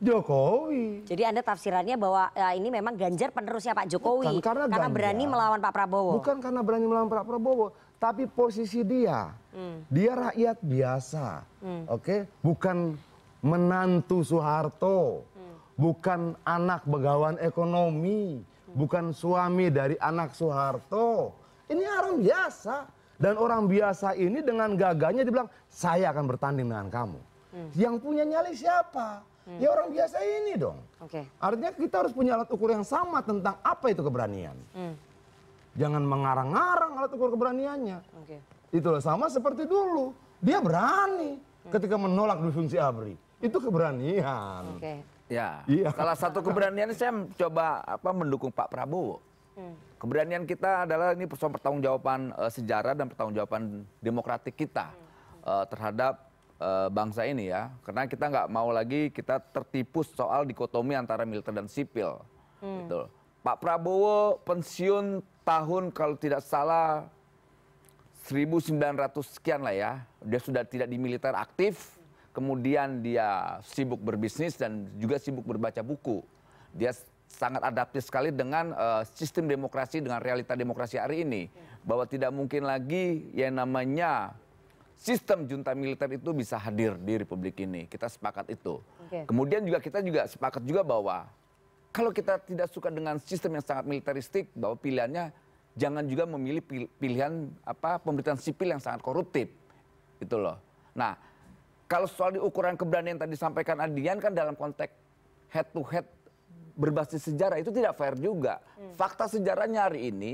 Jokowi. Jadi Anda tafsirannya bahwa ya, ini memang Ganjar penerusnya Pak Jokowi bukan, karena, karena berani melawan Pak Prabowo. Bukan karena berani melawan Pak Prabowo, tapi posisi dia. Hmm. Dia rakyat biasa. Hmm. Oke, okay? bukan menantu Soeharto. Hmm. Bukan anak begawan ekonomi, hmm. bukan suami dari anak Soeharto. Ini orang biasa dan orang biasa ini dengan gagahnya dibilang saya akan bertanding dengan kamu. Hmm. Yang punya nyali siapa? Hmm. ya orang biasa ini dong. Artinya kita harus punya alat ukur yang sama tentang apa itu keberanian. Hmm. Jangan mengarang-arang alat ukur keberaniannya. Okay. Itulah sama seperti dulu. Dia berani hmm. ketika menolak fungsi ABRI. Itu keberanian. Okay. Ya. Iya. Salah satu keberanian saya coba apa mendukung Pak Prabowo. Hmm. Keberanian kita adalah ini persoalan pertanggungjawaban uh, sejarah dan pertanggungjawaban demokratik kita hmm. uh, terhadap Eh, bangsa ini ya. Karena kita nggak mau lagi kita tertipu soal dikotomi antara militer dan sipil. Hmm. Gitu. Pak Prabowo pensiun tahun kalau tidak salah 1900 sekian lah ya. Dia sudah tidak di militer aktif, kemudian dia sibuk berbisnis dan juga sibuk berbaca buku. Dia sangat adaptif sekali dengan uh, sistem demokrasi dengan realita demokrasi hari ini ya. bahwa tidak mungkin lagi yang namanya sistem junta militer itu bisa hadir di republik ini. Kita sepakat itu. Okay. Kemudian juga kita juga sepakat juga bahwa kalau kita tidak suka dengan sistem yang sangat militeristik bahwa pilihannya jangan juga memilih pilihan apa pemerintahan sipil yang sangat koruptif. Itu loh. Nah, kalau soal di ukuran keberanian yang tadi disampaikan Adian kan dalam konteks head to head berbasis sejarah itu tidak fair juga. Hmm. Fakta sejarahnya hari ini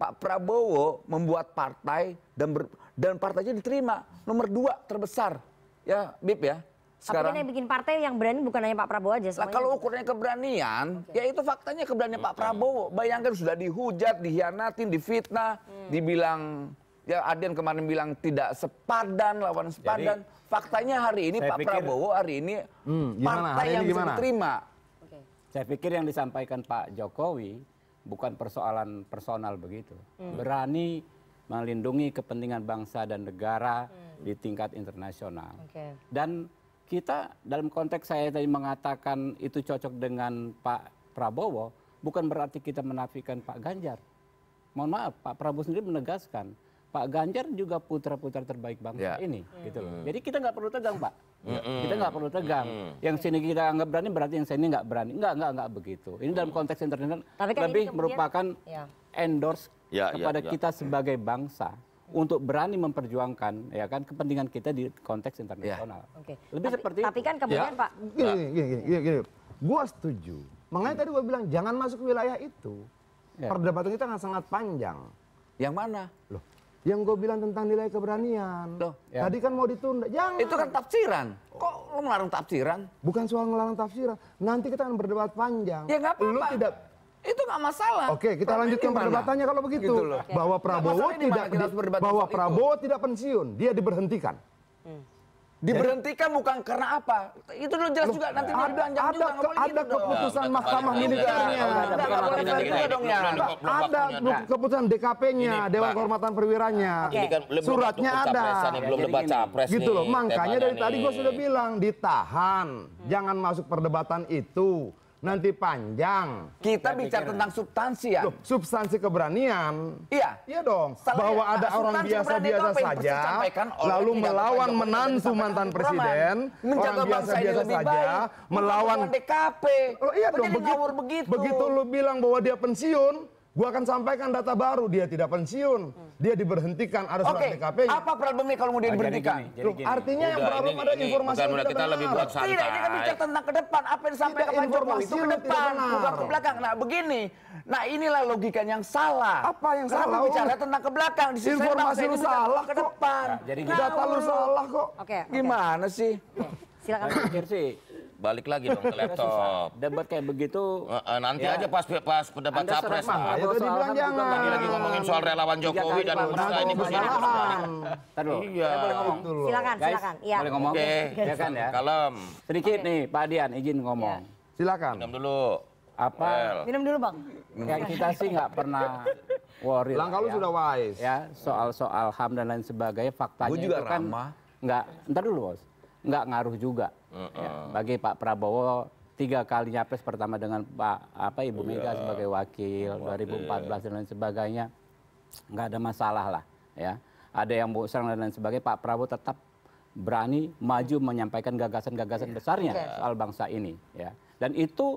Pak Prabowo membuat partai dan ber, dan partainya diterima nomor dua terbesar ya BIP ya sekarang. Tapi yang bikin partai yang berani bukan hanya Pak Prabowo aja lah kalau ukurannya keberanian, okay. ya itu faktanya keberanian okay. Pak iya. Prabowo. Bayangkan sudah dihujat, dihianatin, difitnah, hmm. dibilang ya Adian kemarin bilang tidak sepadan lawan sepadan. Jadi, faktanya hari ini Pak pikir, Prabowo hari ini hmm, gimana, partai hari yang diterima. Saya pikir yang disampaikan Pak Jokowi bukan persoalan personal begitu. Hmm. Berani melindungi kepentingan bangsa dan negara hmm. di tingkat internasional. Okay. Dan kita dalam konteks saya tadi mengatakan itu cocok dengan Pak Prabowo, bukan berarti kita menafikan Pak Ganjar. Mohon maaf, Pak Prabowo sendiri menegaskan Pak Ganjar juga putra-putra terbaik bangsa yeah. ini, gitu loh. Hmm. Jadi kita nggak perlu tegang, Pak. mm Kita nggak perlu tegang. mm Yang sini kita nggak berani berarti yang sini nggak berani. Nggak, nggak, nggak begitu. Ini dalam hmm. konteks internasional kan lebih kemudian, merupakan ya. endorse ya, ya kepada ya, ya. kita sebagai bangsa untuk berani memperjuangkan ya kan kepentingan kita di konteks ya. internasional. Ya. Okay. Lebih tapi, seperti tapi kan kemudian ya. Pak gini gini gini, gini, gini. gua setuju. Makanya hmm. tadi gua bilang jangan masuk wilayah itu. Ya. Perdebatan kita sangat sangat panjang. Yang mana? Loh, yang gue bilang tentang nilai keberanian. Loh, ya. Tadi kan mau ditunda. Jangan. Itu kan tafsiran. Kok lo melarang tafsiran? Bukan soal melarang tafsiran. Nanti kita akan berdebat panjang. Ya nggak apa-apa. tidak itu nggak masalah. Oke, kita Problem lanjutkan perdebatannya kalau begitu. Gitu Bahwa Prabowo tidak bahwa itu. tidak pensiun, dia diberhentikan. Hmm. Diberhentikan bukan karena apa? Itu lo jelas juga nanti ada, nanti ada, juga boleh ada gitu keputusan mahkamah militernya. Gitu ya. Ada keputusan DKP-nya, Dewan Kehormatan Perwiranya. Kan Suratnya ada. Belum debat capres Gitu loh, makanya dari tadi gue sudah bilang ditahan, jangan masuk perdebatan itu nanti panjang. Kita bicara pikiran. tentang substansi ya. substansi keberanian. Iya. Iya dong. Salah ya, Bahwa ah, ada orang biasa-biasa saja lalu melawan menantu mantan presiden, menjaga orang biasa-biasa saja melawan DKP. Loh, iya Kok dong begitu. Begitu lu bilang bahwa dia pensiun, Gua akan sampaikan data baru, dia tidak pensiun, hmm. dia diberhentikan, ada surat okay. DKP. -nya. Apa problemnya kalau mau dia diberhentikan? Jadi gini, jadi gini. Artinya Udah, yang problem ini, ada ini, informasi bukan, yang tidak kita benar. lebih buat Tidak, ini kan bicara tentang ke depan, apa yang disampaikan ke informasi itu ke depan, bukan ke belakang. Nah begini, nah inilah logika yang salah. Apa yang Kenapa salah? bicara tentang ke belakang, di sisi informasi lu kan salah ke depan. Nah, jadi data lu salah kok. Gimana sih? Silakan. Saya nah, sih balik lagi dong ke laptop. Debat kayak begitu. Nanti ya. aja pas pas pendapat capres. Nah. Itu dibilang jangan. Lagi lagi ngomongin soal relawan Jokowi dan Musra ini Gus ini Tadi Iya. Boleh ngomong. Silakan, silakan. Iya. Boleh ngomong. Oke. Ya kan ya. Kalem. Sedikit nih Pak Adian izin ngomong. Iya. Silakan. Minum dulu. Apa? Minum dulu, Bang. Ya kita sih nggak pernah worry. Langkah lu ya. sudah wise. Ya, soal-soal HAM dan lain sebagainya faktanya itu kan nggak. Entar dulu, Bos nggak ngaruh juga ya, bagi pak prabowo tiga kali nyapres pertama dengan pak apa ibu mega iya. sebagai wakil 2014 dan lain sebagainya nggak ada masalah lah ya ada yang serang dan lain sebagainya pak prabowo tetap berani maju menyampaikan gagasan-gagasan iya. besarnya soal bangsa ini ya dan itu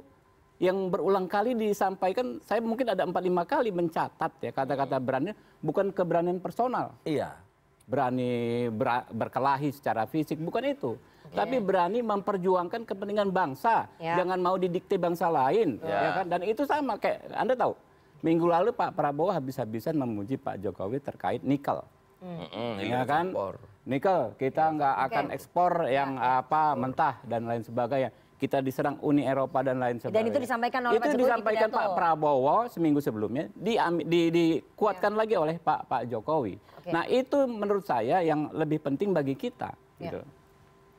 yang berulang kali disampaikan saya mungkin ada empat lima kali mencatat ya kata-kata iya. berani bukan keberanian personal iya berani berkelahi secara fisik bukan itu iya. tapi berani memperjuangkan kepentingan bangsa iya. jangan mau didikte bangsa lain iya. ya kan dan itu sama kayak Anda tahu minggu lalu Pak Prabowo habis-habisan memuji Pak Jokowi terkait nikel hmm. ya kan nikel kita nggak akan ekspor yang apa mentah dan lain sebagainya kita diserang Uni Eropa dan lain sebagainya. Dan itu disampaikan oleh itu Pak disampaikan Pak Prabowo seminggu sebelumnya di, di, dikuatkan ya. lagi oleh Pak Pak Jokowi. Okay. Nah itu menurut saya yang lebih penting bagi kita. Ya. Gitu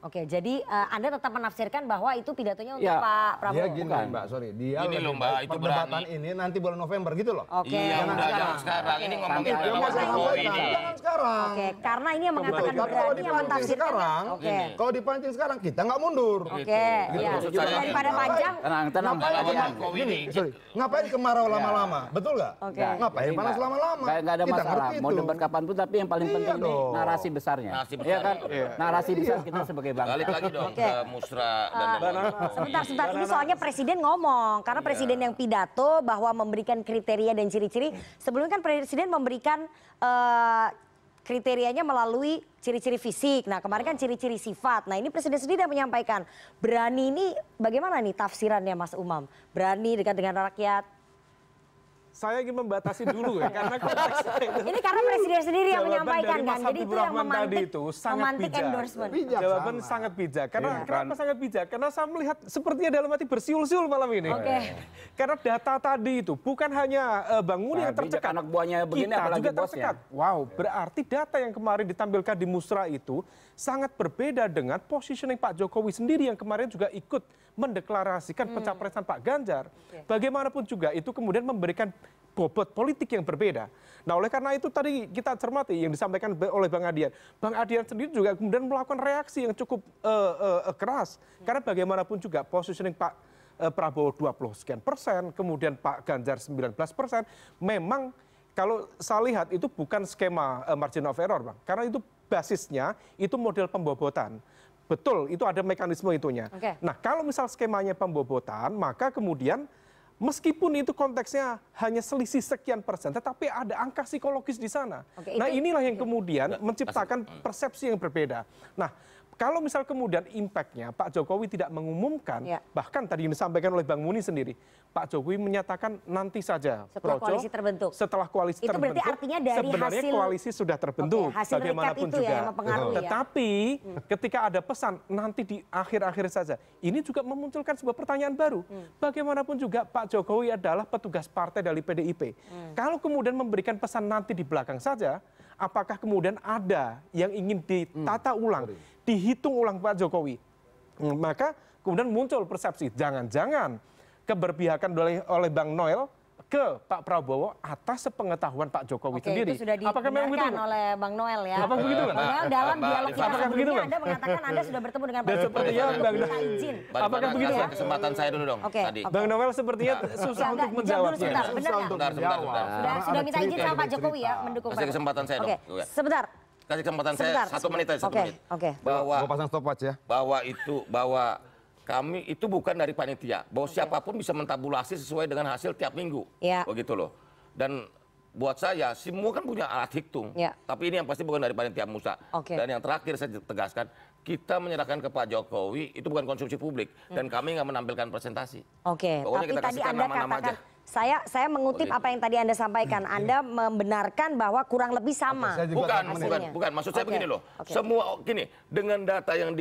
oke jadi eh, anda tetap menafsirkan bahwa itu pidatonya untuk ya, pak prabowo Iya, gini mbak sorry dia ini loh mbak itu perdebatan ini nanti bulan November gitu loh oke iya, jangan, jangan sekarang ini ngomongin jangan sekarang oke karena ini yang mengatakan berani yang menafsirkan. Kan? sekarang oke kalau dipancing sekarang kita nggak mundur oke gitu. Iya. Gitu. daripada panjang tenang tenang ngapain kemarau iya. lama-lama betul nggak Oke. ngapain panas lama-lama nggak ada masalah mau debat kapanpun, tapi yang paling iya penting narasi besarnya narasi kan? besar narasi besar kita sebagai Bang. Balik lagi dong okay. ke Musra dan uh, Sebentar, iya. sebentar. Ini soalnya presiden ngomong. Karena iya. presiden yang pidato bahwa memberikan kriteria dan ciri-ciri. Sebelumnya kan presiden memberikan uh, kriterianya melalui ciri-ciri fisik. Nah kemarin kan iya. ciri-ciri sifat. Nah ini Presiden sendiri yang menyampaikan. Berani ini bagaimana nih tafsirannya Mas Umam? Berani dekat dengan rakyat, saya ingin membatasi dulu ya karena konteks ini karena presiden sendiri yang menyampaikan kan jadi itu yang memantik tadi itu sangat bijak. endorsement bijak jawaban sama. sangat bijak karena ya. kenapa sangat bijak karena saya melihat sepertinya dalam hati bersiul-siul malam ini okay. Iya. karena data tadi itu bukan hanya uh, eh, bangun nah, yang tercekat anak buahnya begini kita juga tercekat wow berarti data yang kemarin ditampilkan di musra itu sangat berbeda dengan positioning Pak Jokowi sendiri yang kemarin juga ikut mendeklarasikan hmm. pencapresan Pak Ganjar. Bagaimanapun juga itu kemudian memberikan bobot politik yang berbeda. Nah, oleh karena itu tadi kita cermati yang disampaikan oleh Bang Adian. Bang Adian sendiri juga kemudian melakukan reaksi yang cukup uh, uh, keras. Hmm. Karena bagaimanapun juga positioning Pak uh, Prabowo 20 sekian persen, kemudian Pak Ganjar 19 persen, memang kalau saya lihat itu bukan skema uh, margin of error, Bang. Karena itu basisnya itu model pembobotan betul itu ada mekanisme itunya. Okay. Nah kalau misal skemanya pembobotan maka kemudian meskipun itu konteksnya hanya selisih sekian persen, tetapi ada angka psikologis di sana. Oke, nah, itu, nah inilah yang kemudian menciptakan persepsi yang berbeda. Nah kalau misal kemudian impactnya Pak Jokowi tidak mengumumkan, ya. bahkan tadi disampaikan oleh Bang Muni sendiri, Pak Jokowi menyatakan nanti saja setelah Projo, koalisi terbentuk. Setelah koalisi itu terbentuk, berarti artinya dari sebenarnya hasil, koalisi sudah terbentuk okay, hasil bagaimanapun itu ya juga. Ya, Tetapi ya. ketika ada pesan nanti di akhir-akhir saja, ini juga memunculkan sebuah pertanyaan baru. Hmm. Bagaimanapun juga Pak Jokowi adalah petugas partai dari PDIP. Hmm. Kalau kemudian memberikan pesan nanti di belakang saja, apakah kemudian ada yang ingin ditata hmm, ulang, dihitung ulang Pak Jokowi. Hmm, maka kemudian muncul persepsi, jangan-jangan keberpihakan oleh, oleh Bang Noel ke Pak Prabowo atas sepengetahuan Pak Jokowi Oke, sendiri. Itu sudah Apakah memang begitu? oleh Bang Noel ya. Apakah begitu kan? Bang Noel dalam dialog kita sebelumnya Anda mengatakan Anda sudah bertemu dengan Pak Jokowi. Seperti Ya, Bang Noel. izin. Apakah begitu? Kesempatan saya dulu dong Oke. tadi. Okay. Bang Noel sepertinya nah. susah untuk menjawab. Sebentar, benar Sebentar, sebentar, Sudah, sudah minta izin sama Pak Jokowi ya mendukung iya. Kasih kesempatan saya dong. Sebentar, kasih kesempatan sebentar, saya satu menit aja satu menit. Oke. Bawa Bahwa pasang stopwatch ya. Bahwa itu bahwa kami itu bukan dari panitia bahwa okay. siapapun bisa mentabulasi sesuai dengan hasil tiap minggu yeah. Oh, begitu loh dan buat saya semua kan punya alat hitung yeah. tapi ini yang pasti bukan dari panitia Musa okay. dan yang terakhir saya tegaskan kita menyerahkan ke Pak Jokowi itu bukan konsumsi publik hmm. dan kami nggak menampilkan presentasi. Oke. Okay. tapi kita tadi kasihkan nama-nama aja saya saya mengutip oh, gitu. apa yang tadi anda sampaikan hmm, anda iya. membenarkan bahwa kurang lebih sama bukan bukan bukan maksud saya begini loh semua gini dengan data yang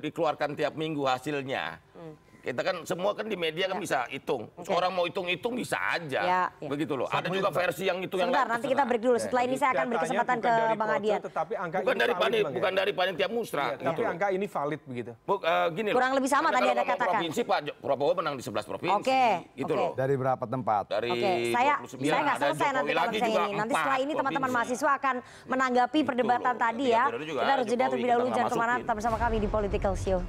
dikeluarkan tiap minggu hasilnya hmm. Kita kan semua kan di media kan ya. bisa hitung. Okay. Orang mau hitung-hitung bisa aja. Ya, ya. Begitu loh. Ada juga versi yang itu yang Sebentar, nanti kita break dulu. Setelah ini saya akan beri kesempatan ke Bang Adian. Tetapi angka bukan dari valid, panit, ya? bukan dari panitia musra. Ya, tapi iya. angka ini valid begitu. Buk, uh, eh, gini Kurang lebih sama tadi Anda katakan. Provinsi Pak Prabowo menang di 11 provinsi. Oke. Okay. Gitu loh. Dari berapa tempat? Dari okay. saya, 29. Saya nggak selesai nanti kalau saya ini. Nanti setelah ini teman-teman mahasiswa akan menanggapi perdebatan tadi ya. Kita harus jeda terlebih dahulu. Jangan kemana tetap bersama kami di Political Show.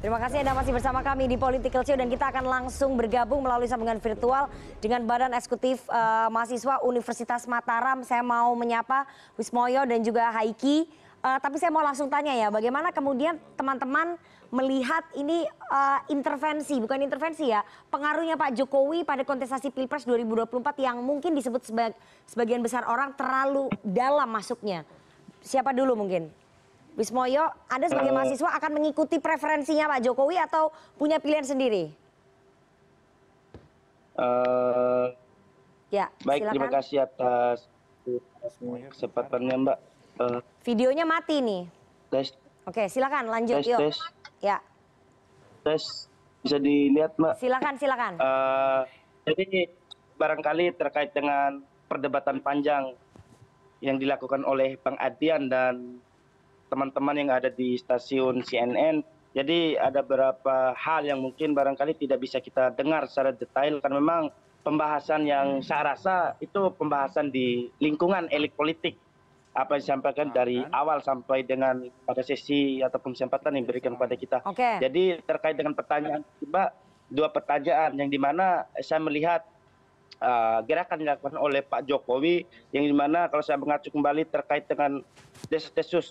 Terima kasih Anda masih bersama kami di Political Show dan kita akan langsung bergabung melalui sambungan virtual dengan Badan Eksekutif uh, Mahasiswa Universitas Mataram. Saya mau menyapa Wismoyo dan juga Haiki. Uh, tapi saya mau langsung tanya ya, bagaimana kemudian teman-teman melihat ini uh, intervensi, bukan intervensi ya, pengaruhnya Pak Jokowi pada kontestasi Pilpres 2024 yang mungkin disebut sebagian besar orang terlalu dalam masuknya. Siapa dulu mungkin? wismoyo anda sebagai eh. mahasiswa akan mengikuti preferensinya pak jokowi atau punya pilihan sendiri eh, ya baik terima kasih atas kesempatannya mbak eh, videonya mati nih tes oke silakan lanjut tes, yuk tes. ya tes bisa dilihat mbak silakan silakan uh, jadi barangkali terkait dengan perdebatan panjang yang dilakukan oleh Bang Adian dan teman-teman yang ada di stasiun CNN. Jadi ada beberapa hal yang mungkin barangkali tidak bisa kita dengar secara detail karena memang pembahasan yang saya rasa itu pembahasan di lingkungan elit politik apa yang disampaikan nah, dari kan? awal sampai dengan pada sesi ataupun kesempatan yang diberikan kepada kita. Okay. Jadi terkait dengan pertanyaan Mbak, dua pertanyaan yang dimana saya melihat uh, gerakan dilakukan oleh Pak Jokowi yang dimana kalau saya mengacu kembali terkait dengan desus desus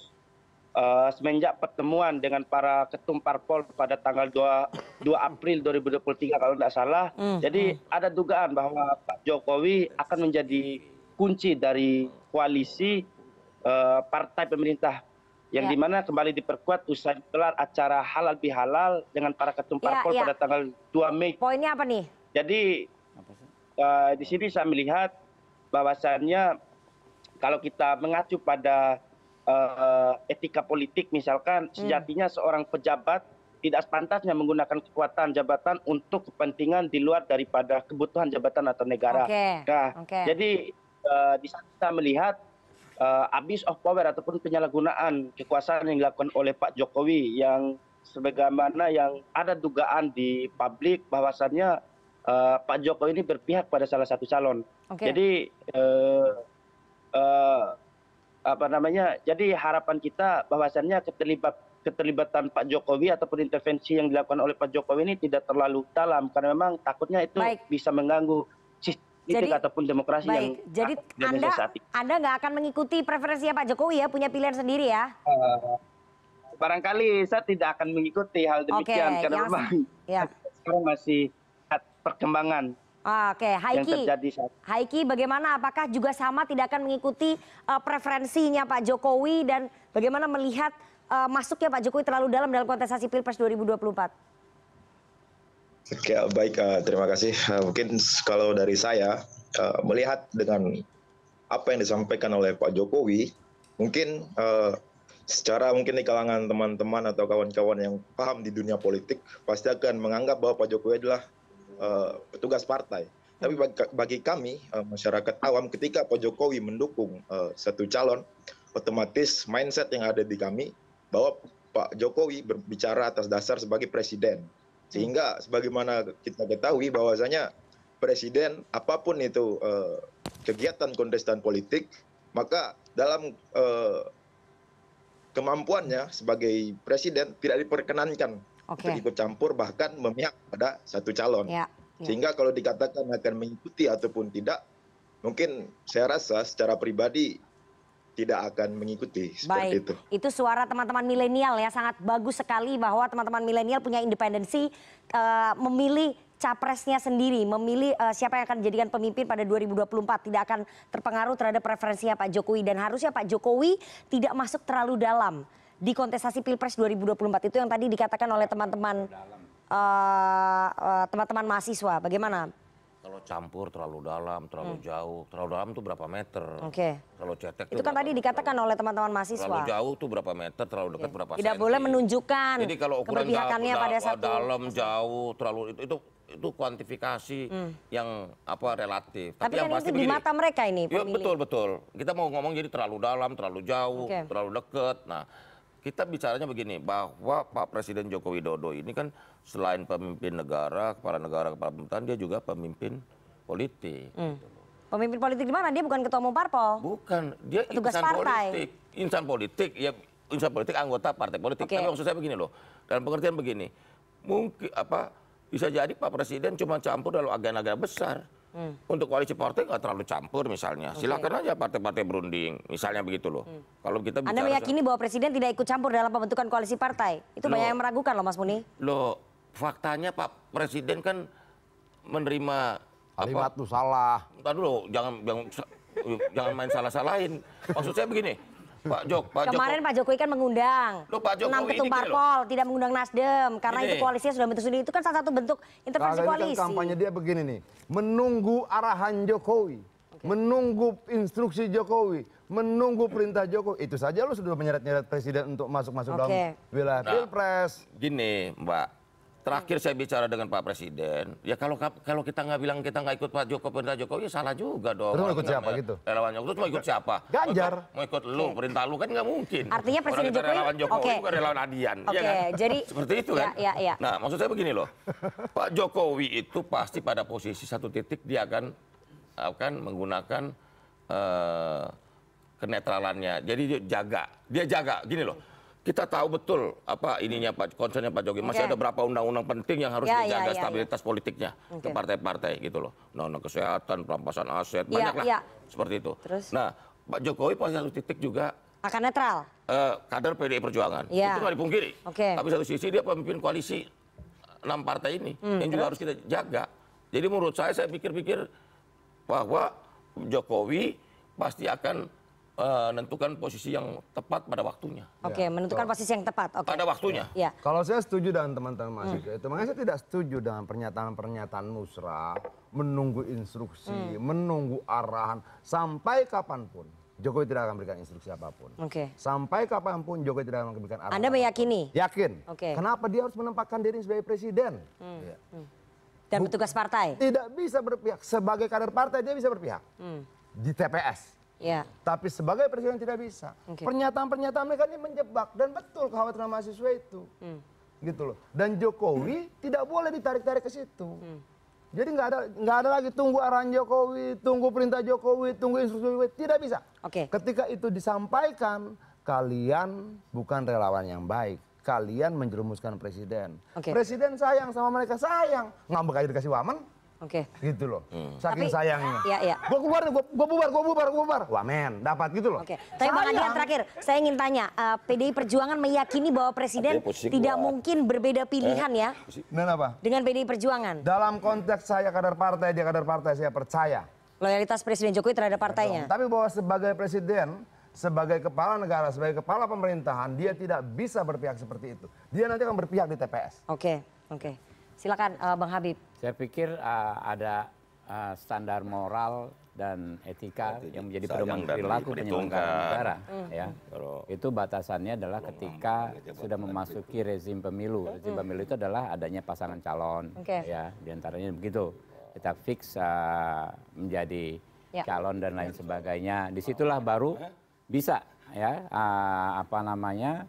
Eh, semenjak pertemuan dengan para ketum parpol pada tanggal 2 April 2023 kalau tidak salah. Hmm, Jadi hmm. ada dugaan bahwa Pak Jokowi akan menjadi kunci dari koalisi uh, partai pemerintah yang ya. dimana kembali diperkuat usai gelar acara halal bihalal dengan para ketum parpol ya, ya. pada tanggal 2 Mei. Poinnya apa nih? Jadi uh, di sini saya melihat bahwasannya kalau kita mengacu pada Eh, etika politik misalkan hmm. sejatinya seorang pejabat tidak sepantasnya menggunakan kekuatan jabatan untuk kepentingan di luar daripada kebutuhan jabatan atau negara. Nah, jadi uh, di sana kita melihat uh, abuse of power ataupun penyalahgunaan kekuasaan yang dilakukan oleh Pak Jokowi yang sebagaimana yang ada dugaan di publik bahwasannya uh, Pak Jokowi ini berpihak pada salah satu calon. Okay. Jadi uh, uh, apa namanya jadi harapan kita bahwasannya keterlibatan Pak Jokowi ataupun intervensi yang dilakukan oleh Pak Jokowi ini tidak terlalu dalam karena memang takutnya itu Baik. bisa mengganggu sistem jadi, ataupun demokrasi baik. yang jadi Anda saat ini. Anda nggak akan mengikuti preferensinya Pak Jokowi ya punya pilihan sendiri ya uh, barangkali saya tidak akan mengikuti hal demikian okay, karena memang ya. sekarang masih perkembangan oke haiki Haiki, bagaimana apakah juga sama tidak akan mengikuti e, preferensinya pak jokowi dan bagaimana melihat e, masuknya pak jokowi terlalu dalam dalam kontestasi pilpres 2024? Oke, ya, baik, uh, terima kasih. Uh, mungkin kalau dari saya uh, melihat dengan apa yang disampaikan oleh Pak Jokowi, mungkin uh, secara mungkin di kalangan teman-teman atau kawan-kawan yang paham di dunia politik pasti akan menganggap bahwa Pak Jokowi adalah Eh, petugas partai tapi bagi kami eh, masyarakat awam ketika pak jokowi mendukung eh, satu calon otomatis mindset yang ada di kami bahwa pak jokowi berbicara atas dasar sebagai presiden sehingga sebagaimana kita ketahui bahwasanya presiden apapun itu kegiatan kontestan politik maka dalam kemampuannya sebagai presiden tidak diperkenankan untuk ikut campur bahkan memihak pada satu calon ya, ya. sehingga kalau dikatakan akan mengikuti ataupun tidak mungkin saya rasa secara pribadi tidak akan mengikuti seperti Baik. itu. Itu suara teman-teman milenial ya sangat bagus sekali bahwa teman-teman milenial punya independensi uh, memilih capresnya sendiri, memilih uh, siapa yang akan dijadikan pemimpin pada 2024 tidak akan terpengaruh terhadap preferensinya Pak Jokowi dan harusnya Pak Jokowi tidak masuk terlalu dalam di kontestasi pilpres dua ribu dua puluh empat itu yang tadi dikatakan oleh teman teman eh, eh, teman-teman mahasiswa bagaimana kalau campur terlalu dalam terlalu hmm. jauh terlalu dalam itu berapa meter oke kalau cetek itu kan tadi dikatakan oleh teman-teman mahasiswa terlalu jauh itu berapa meter terlalu dekat iya. berapa tidak boleh menunjukkan jadi kalau ukuran pada satu dalam jauh terlalu itu itu itu kuantifikasi hmm. yang apa relatif. Tapi, Tapi yang kan pasti itu begini, di mata mereka ini. Ya, betul betul. Kita mau ngomong jadi terlalu dalam, terlalu jauh, okay. terlalu dekat. Nah, kita bicaranya begini bahwa Pak Presiden Joko Widodo ini kan selain pemimpin negara, kepala negara, kepala pemerintahan dia juga pemimpin politik. Hmm. Pemimpin politik di mana? Dia bukan ketua umum parpol. Bukan, dia Petugas insan partai. politik. Insan politik, ya insan politik anggota partai politik. Okay. Tapi maksud saya begini loh. Dalam pengertian begini, mungkin apa bisa jadi Pak Presiden cuma campur dalam agenda-agenda besar Hmm. Untuk koalisi partai nggak terlalu campur misalnya. Okay. Hmm. Silakan aja partai-partai berunding, misalnya begitu loh. Hmm. Kalau kita Anda meyakini bahwa presiden tidak ikut campur dalam pembentukan koalisi partai? Itu loh, banyak yang meragukan loh Mas Muni. Loh, faktanya Pak Presiden kan menerima kalimat tuh salah. Entar dulu, jangan jangan jangan main salah-salahin. Maksud saya begini, Pak Jok, Pak Kemarin Pak Jokowi kan mengundang Loh, Pak Jokowi 6 ketum parpol, tidak mengundang Nasdem karena ini. itu koalisinya sudah bentuk sendiri. Itu kan salah satu bentuk intervensi nah, Kali koalisi. Kan kampanye dia begini nih, menunggu arahan Jokowi, okay. menunggu instruksi Jokowi, menunggu perintah Jokowi. Itu saja lu sudah menyeret-nyeret presiden untuk masuk-masuk okay. dalam wilayah nah, Pilpres. Gini, Mbak, Terakhir saya bicara dengan Pak Presiden, ya kalau kalau kita nggak bilang kita nggak ikut Pak Joko perintah Jokowi, ya salah juga dong. Terus ikut siapa gitu? Relawan Jokowi terus mau ikut siapa? Ganjar. Mau ikut lu, perintah lu kan nggak mungkin. Artinya Presiden Jokowi. Relawan Jokowi okay. bukan relawan Adian. Oke, okay. ya kan? jadi seperti itu kan. Ya, ya, ya. Nah, maksud saya begini loh, Pak Jokowi itu pasti pada posisi satu titik dia akan akan menggunakan uh, kenetralannya. Jadi dia jaga, dia jaga. Gini loh kita tahu betul apa ininya Pak concernnya Pak Jokowi. Masih okay. Ya. ada berapa undang-undang penting yang harus yeah, ya, ya, dijaga yeah, stabilitas yeah. politiknya okay. ke partai-partai gitu loh. Undang-undang kesehatan, perampasan aset, banyak banyaklah yeah. seperti itu. Terus? Nah, Pak Jokowi pada satu titik juga akan netral. uh, kader PDI Perjuangan. yeah. Itu nggak dipungkiri. Okay. Tapi satu sisi dia pemimpin koalisi enam partai ini hmm, yang terus? juga harus kita jaga. Jadi menurut saya saya pikir-pikir bahwa Jokowi pasti akan Eh, menentukan posisi yang tepat pada waktunya. Oke, okay, ya, menentukan so, posisi yang tepat. Okay. Pada waktunya. Ya. Kalau saya setuju dengan teman-teman Mas hmm. itu, makanya saya tidak setuju dengan pernyataan-pernyataan Musra menunggu instruksi, hmm. menunggu arahan sampai kapanpun. Jokowi tidak akan memberikan instruksi apapun. Oke. Okay. Sampai kapanpun Jokowi tidak akan memberikan arahan. Anda meyakini? Yakin. Oke. Okay. Kenapa dia harus menempatkan diri sebagai presiden? Hmm. Ya. Dan petugas partai? Tidak bisa berpihak. Sebagai kader partai dia bisa berpihak. Hmm. Di TPS Ya. Tapi sebagai presiden tidak bisa. pernyataan Pernyataan-pernyataan mereka ini menjebak dan betul kekhawatiran mahasiswa itu. Hmm. Gitu loh. Dan Jokowi hmm. tidak boleh ditarik-tarik ke situ. Hmm. Jadi nggak ada nggak ada lagi tunggu arahan Jokowi, tunggu perintah Jokowi, tunggu instruksi Jokowi, tidak bisa. Oke. Okay. Ketika itu disampaikan, kalian bukan relawan yang baik. Kalian menjerumuskan presiden. Okay. Presiden sayang sama mereka sayang. Ngambek aja dikasih waman. Oke. Okay. Gitu loh. Hmm. Saking Tapi, sayangnya. Iya, iya. Gue keluar, gue bubar, gue bubar, gue bubar. Wah men, dapat gitu loh. Oke. Okay. Tapi Bang Adian terakhir, saya ingin tanya. Uh, eh, PDI Perjuangan meyakini bahwa Presiden tidak gua. mungkin berbeda pilihan eh, ya. Dengan apa? Dengan PDI Perjuangan. Dalam konteks saya kader partai, dia kader partai, saya percaya. Loyalitas Presiden Jokowi terhadap partainya. Tapi bahwa sebagai Presiden, sebagai kepala negara, sebagai kepala pemerintahan, dia tidak bisa berpihak seperti itu. Dia nanti akan berpihak di TPS. Oke, okay. oke. Okay. Silakan uh, Bang Habib. Saya pikir uh, ada uh, standar moral dan etika Jadi, oh, yang menjadi pedoman perilaku penyelenggara negara mm. ya. Hmm. itu batasannya adalah ketika sudah memasuki rezim pemilu. Hmm. Rezim mm. pemilu itu adalah adanya pasangan calon okay. ya, diantaranya begitu. Kita fix uh, menjadi ya. calon dan lain ya, sebagainya. Disitulah baru bisa ya uh, apa namanya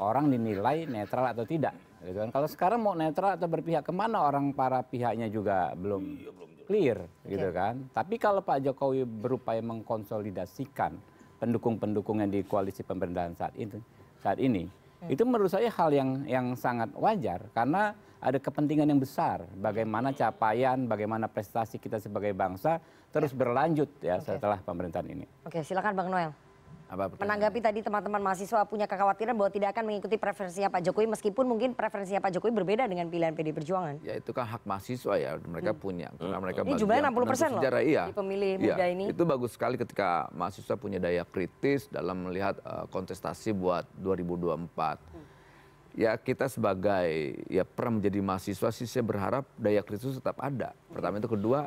orang dinilai netral atau tidak gitu kan. Kalau sekarang mau netral atau berpihak kemana orang para pihaknya juga belum iya, belum clear okay. gitu kan. Tapi kalau Pak Jokowi berupaya mengkonsolidasikan pendukung-pendukung yang di koalisi pemerintahan saat ini, saat ini hmm. itu menurut saya hal yang yang sangat wajar karena ada kepentingan yang besar bagaimana hmm. capaian bagaimana prestasi kita sebagai bangsa terus ya. berlanjut ya okay. setelah pemerintahan ini. Oke, okay, silakan Bang Noel menanggapi tadi teman teman mahasiswa punya kekhawatiran bahwa tidak akan mengikuti preferensinya Pak Jokowi meskipun mungkin preferensinya Pak Jokowi berbeda dengan pilihan PD Perjuangan. Ya itu kan hak mahasiswa ya mereka hmm. punya karena hmm. mereka ini jumlahnya 60 persen loh iya. di pemilih iya. ini. Itu bagus sekali ketika mahasiswa punya daya kritis dalam melihat uh, kontestasi buat 2024. Hmm ya kita sebagai ya pernah menjadi mahasiswa sih saya berharap daya kritis tetap ada. Pertama itu kedua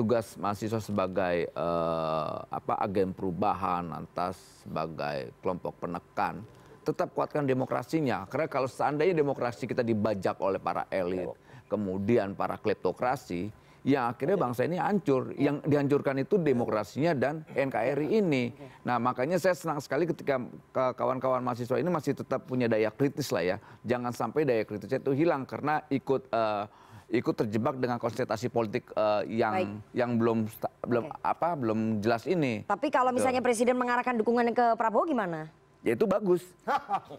tugas mahasiswa sebagai eh, apa agen perubahan lantas sebagai kelompok penekan tetap kuatkan demokrasinya karena kalau seandainya demokrasi kita dibajak oleh para elit kemudian para kleptokrasi ya akhirnya bangsa ini hancur. Iya. Yang dihancurkan itu demokrasinya dan NKRI ini. Nah makanya saya senang sekali ketika kawan-kawan mahasiswa ini masih tetap punya daya kritis lah ya. Jangan sampai daya kritisnya itu hilang karena ikut uh, ikut terjebak dengan konsentrasi politik uh, yang Baik. yang belum belum okay. apa belum jelas ini. Tapi kalau misalnya Tuh. presiden mengarahkan dukungan ke Prabowo gimana? Ya itu bagus.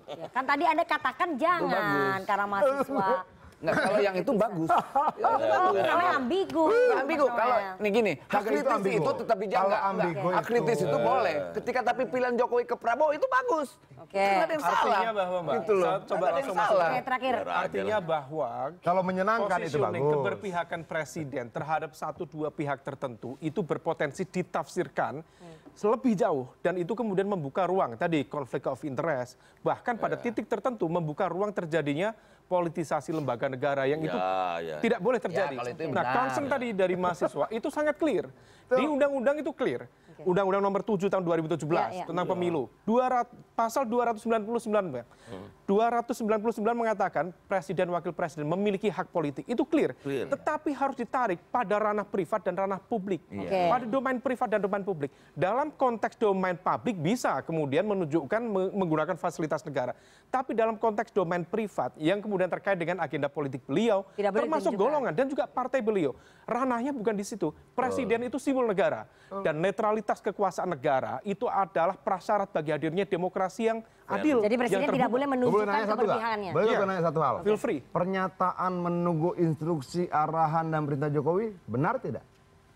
Ya, kan tadi Anda katakan jangan karena mahasiswa Nggak, kalau yang itu bagus. Kalau iya, iya. ambigu. Iya, ambigu. Kalau nih gini, hak kritis itu, tetap dijaga. Ambigu hak kritis itu boleh. Ketika tapi pilihan Jokowi ke Prabowo itu bagus. Oke. ada yang salah. Artinya bahwa gitu loh. coba langsung masuk. terakhir. Artinya bahwa kalau menyenangkan itu bagus. keberpihakan presiden terhadap satu dua pihak tertentu itu berpotensi ditafsirkan hmm. lebih jauh dan itu kemudian membuka ruang tadi konflik of interest bahkan pada titik tertentu membuka ruang terjadinya politisasi lembaga negara yang itu ya, ya. tidak boleh ya, terjadi. Ya, nah, concern tadi dari mahasiswa itu sangat clear. Di undang-undang itu clear. Undang-Undang Nomor 7 tahun 2017 ya, ya. tentang ya. pemilu. 200, pasal 299 sembilan Hmm. 299 mengatakan presiden wakil presiden memiliki hak politik. Itu clear. clear. Tetapi harus ditarik pada ranah privat dan ranah publik. Iya. Okay. Pada domain privat dan domain publik. Dalam konteks domain publik bisa kemudian menunjukkan menggunakan fasilitas negara. Tapi dalam konteks domain privat yang kemudian terkait dengan agenda politik beliau Tidak termasuk golongan dan juga partai beliau. Ranahnya bukan di situ. Presiden oh. itu simbol negara oh. dan netralitas batas kekuasaan negara itu adalah prasyarat bagi hadirnya demokrasi yang adil. Jadi presiden yang tidak boleh menunjukkan keberpihakannya. Boleh ya. nanya satu hal. Feel free. Pernyataan menunggu instruksi arahan dan perintah Jokowi benar tidak?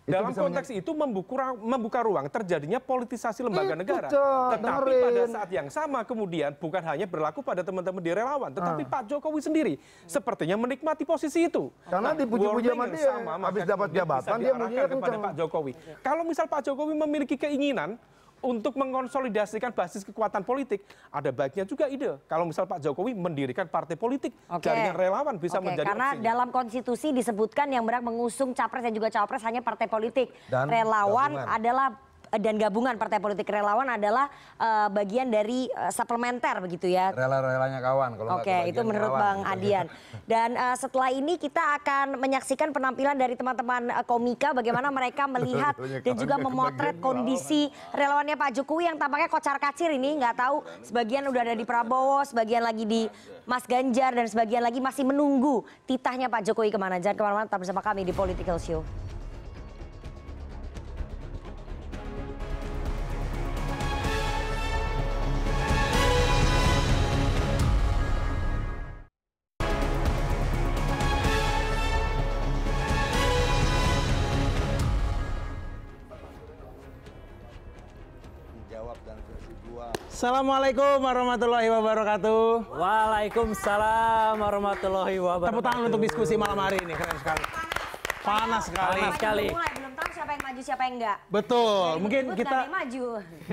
dalam itu konteks itu membuka, membuka ruang terjadinya politisasi lembaga itu hmm, negara. Co, tetapi dengerin. pada saat yang sama kemudian bukan hanya berlaku pada teman-teman di relawan, tetapi ah. Pak Jokowi sendiri sepertinya menikmati posisi itu. Karena nah, dipuji-puji sama dia, habis dapat jabatan dia, dia kepada Pak Jokowi. Kalau misal Pak Jokowi memiliki keinginan untuk mengkonsolidasikan basis kekuatan politik ada baiknya juga ide kalau misal Pak Jokowi mendirikan partai politik okay. jaringan relawan bisa okay, menjadi karena opsinya. dalam konstitusi disebutkan yang berhak mengusung capres dan juga cawapres hanya partai politik dan relawan gabungan. adalah Eh, dan gabungan partai politik relawan adalah eh, bagian dari eh, suplementer begitu ya. Rela relanya kawan kalau Oke, itu menurut kawan, Bang gitu ya. Adian. Dan uh, setelah ini kita akan menyaksikan penampilan dari teman-teman uh, komika bagaimana mereka melihat ya, dan juga memotret ya. kondisi relawannya Pak Jokowi yang tampaknya kocar-kacir ini nggak tahu sebagian udah ada di Prabowo, sebagian lagi di Mas Ganjar dan sebagian lagi masih menunggu titahnya Pak Jokowi kemana. Jangan kemana-mana tetap bersama kami di Political Show. Assalamualaikum warahmatullahi wabarakatuh. Waalaikumsalam warahmatullahi wabarakatuh. Tepuk tangan untuk diskusi malam hari ini keren sekali. Panas sekali. Panas sekali. Mulai belum tahu siapa yang maju siapa yang enggak. Betul. Jadi, mungkin kita maju.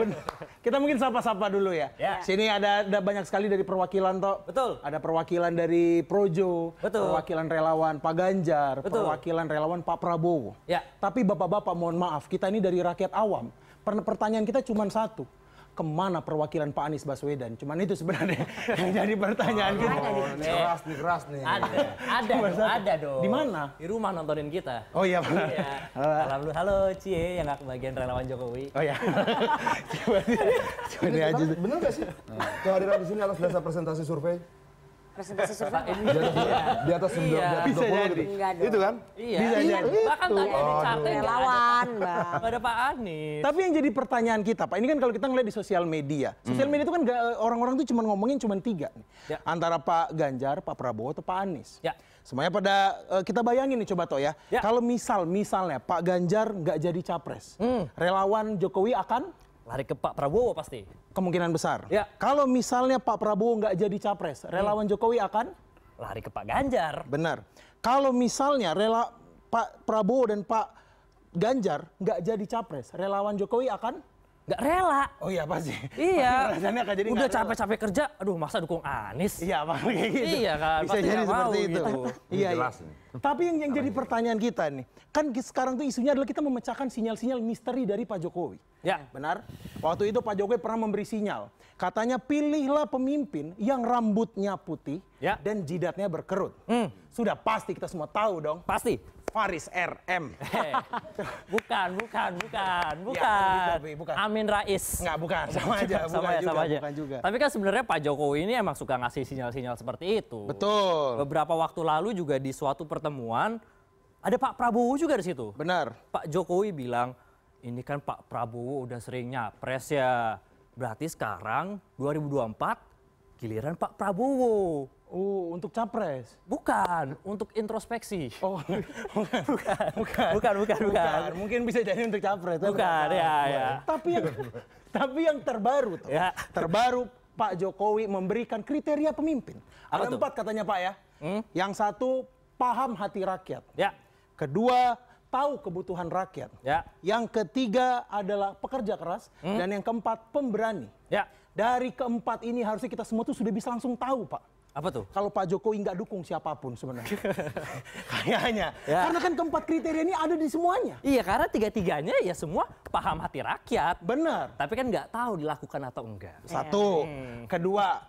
kita mungkin sapa-sapa dulu ya. ya. Sini ada ada banyak sekali dari perwakilan toh. Betul. Ada perwakilan dari Projo, Betul. perwakilan relawan Pak Ganjar, Betul. perwakilan relawan Pak Prabowo. Ya. Tapi bapak-bapak mohon maaf, kita ini dari rakyat awam. Pertanyaan kita cuma satu kemana perwakilan Pak Anies Baswedan? Cuman itu sebenarnya yang jadi pertanyaan kita. Oh, gitu. nih, keras nih, keras nih. Ada, ada, dong, ada dong. Di mana? Di rumah nontonin kita. Oh iya, Pak. Iya. Halo halo Cie yang gak kebagian relawan Jokowi. Oh iya. coba, coba, coba aja. Bener gak sih? Oh. Kehadiran di sini atas dasar presentasi survei? Presentasi survei ya. di atas sembilan iya. Di atas bisa 20, jadi. Gitu. Itu kan? Iya. Bisa iya, jadi. Bahkan tadi oh, di cartel relawan, Bang. ada Pak Anies. Tapi yang jadi pertanyaan kita, Pak, ini kan kalau kita ngeliat di sosial media. Sosial hmm. media itu kan eh, orang-orang tuh cuma ngomongin cuma tiga. Ya. Antara Pak Ganjar, Pak Prabowo, atau Pak Anies. Ya. Semuanya pada eh, kita bayangin nih coba toh ya. ya. Kalau misal misalnya Pak Ganjar nggak jadi capres, hmm. relawan Jokowi akan Lari ke Pak Prabowo pasti. Kemungkinan besar. Ya. Kalau misalnya Pak Prabowo nggak jadi capres, hmm. relawan hmm. Jokowi akan lari ke Pak Ganjar. Benar. Kalau misalnya rela Pak Prabowo dan Pak Ganjar nggak jadi capres, relawan Jokowi akan nggak rela. Oh iya pasti. Iya. Pasti jadi Udah capek-capek kerja, aduh masa dukung Anies. Iya, Pak, kayak gitu. Iya kan, bisa pasti jadi seperti itu. Gitu. iya, iya. Tapi yang yang jadi pertanyaan kita nih, kan sekarang tuh isunya adalah kita memecahkan sinyal-sinyal misteri dari Pak Jokowi. Ya. Benar? Waktu itu Pak Jokowi pernah memberi sinyal. Katanya pilihlah pemimpin yang rambutnya putih ya. dan jidatnya berkerut. Hmm. Sudah pasti kita semua tahu dong. Pasti. Faris RM. Hey, bukan, bukan, bukan, bukan. Ya, bukan. Amin Rais. Enggak, bukan. Sama aja, bukan sama juga, sama aja. Bukan juga. Tapi kan sebenarnya Pak Jokowi ini emang suka ngasih sinyal-sinyal seperti itu. Betul. Beberapa waktu lalu juga di suatu pertemuan ada Pak Prabowo juga di situ. Benar. Pak Jokowi bilang, ini kan Pak Prabowo udah sering nyapres ya. Berarti sekarang 2024 giliran Pak Prabowo. Oh, untuk capres? Bukan, untuk introspeksi. Oh, bukan. bukan. Bukan. Bukan, bukan, bukan. Mungkin bisa jadi untuk capres. Bukan, ya, ya, Tapi yang tapi yang terbaru tuh. Ya. Terbaru Pak Jokowi memberikan kriteria pemimpin. Apa Ada empat katanya Pak ya. Hmm? Yang satu paham hati rakyat. Ya. Kedua tahu kebutuhan rakyat. Ya. Yang ketiga adalah pekerja keras hmm? dan yang keempat pemberani. Ya. Dari keempat ini harusnya kita semua tuh sudah bisa langsung tahu Pak apa tuh? Kalau Pak Jokowi nggak dukung siapapun sebenarnya. Kayaknya. Ya. Karena kan keempat kriteria ini ada di semuanya. Iya, karena tiga-tiganya ya semua paham hati rakyat. Benar. Tapi kan nggak tahu dilakukan atau enggak. Satu. Hmm. Kedua,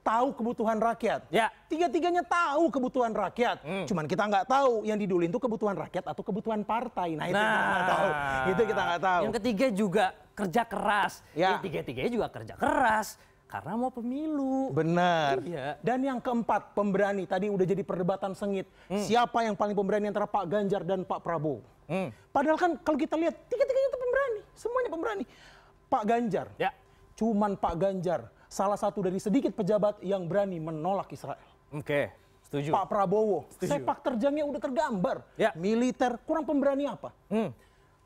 tahu kebutuhan rakyat. Ya. Tiga-tiganya tahu kebutuhan rakyat. Hmm. Cuman kita nggak tahu yang didulin itu kebutuhan rakyat atau kebutuhan partai. Nah, itu kita nggak nah. tahu. Itu kita nggak tahu. Yang ketiga juga kerja keras. Ya. ya tiga-tiganya juga kerja keras. Karena mau pemilu. Benar. Iya. Dan yang keempat, pemberani. Tadi udah jadi perdebatan sengit. Hmm. Siapa yang paling pemberani antara Pak Ganjar dan Pak Prabowo? Hmm. Padahal kan kalau kita lihat, tiga-tiganya itu pemberani. Semuanya pemberani. Pak Ganjar. Ya. Cuman Pak Ganjar. Salah satu dari sedikit pejabat yang berani menolak Israel. Oke. Okay. Setuju. Pak Prabowo, Setuju. sepak terjangnya udah tergambar. Ya. Militer, kurang pemberani apa? Hmm.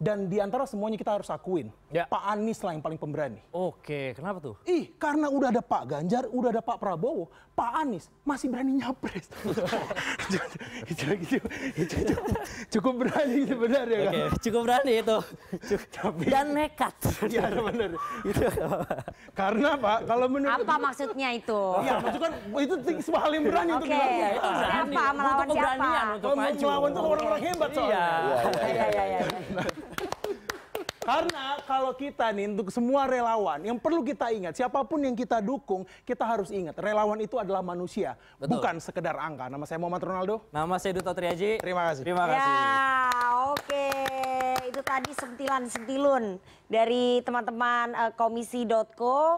Dan di antara semuanya kita harus akuin, ya. Pak Anies lah yang paling pemberani. Oke, kenapa tuh? Ih, karena udah ada Pak Ganjar, udah ada Pak Prabowo, Pak Anies masih berani nyapres. cukup berani itu, cukup, ya berani sebenarnya okay, kan. Cukup berani itu. Tapi, Dan nekat. Iya benar. itu Karena Pak kalau menurut Apa maksudnya itu? Iya kan itu hal yang berani okay. untuk dilakukan. Itu berani. Siapa melawan untuk siapa? Untuk melawan itu orang-orang hebat iya. soalnya. Iya iya iya. iya. Nah, karena kalau kita nih untuk semua relawan yang perlu kita ingat, siapapun yang kita dukung, kita harus ingat relawan itu adalah manusia, Betul. bukan sekedar angka. Nama saya Muhammad Ronaldo. Nama saya Duto Triaji. Terima kasih. Terima kasih. Ya, oke. Okay. Itu tadi sentilan-sentilun dari teman-teman uh, eh, komisi.co uh,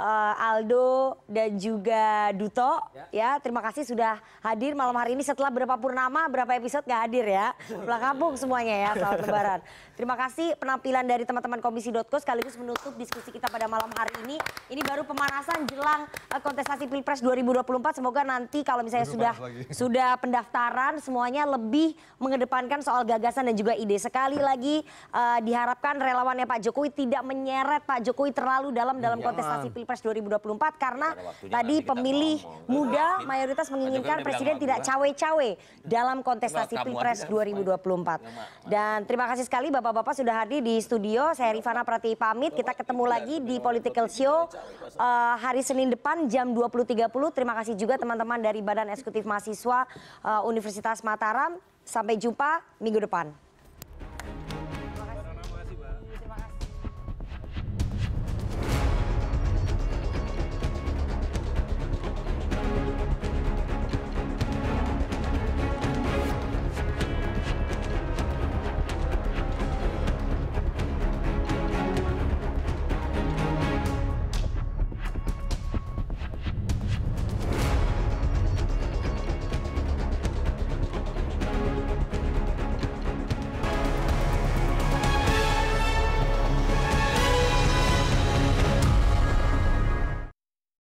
eh, Aldo dan juga Duto ya. ya terima kasih sudah hadir malam hari ini setelah berapa purnama berapa episode nggak hadir ya pulang kampung semuanya ya selamat lebaran Terima kasih penampilan dari teman-teman Komisi sekaligus menutup diskusi kita pada malam hari ini. Ini baru pemanasan jelang eh, kontestasi Pilpres 2024. Semoga nanti kalau misalnya sudah sudah pendaftaran semuanya lebih mengedepankan soal gagasan dan juga ide. Sekali lagi uh, diharapkan relawannya Pak Jokowi tidak menyeret Pak Jokowi terlalu dalam dalam ya, kontestasi Pilpres 2024 karena tadi pemilih ngomong. muda nah, mayoritas menginginkan presiden tidak cawe-cawe dalam kontestasi Pilpres 2024. Dan terima kasih sekali Bapak bapak bapak sudah hadir di studio. Saya Rifana Prati pamit. Kita ketemu lagi di Political Show eh, hari Senin depan jam 20.30. Terima kasih juga teman-teman dari Badan Eksekutif Mahasiswa eh, Universitas Mataram. Sampai jumpa minggu depan.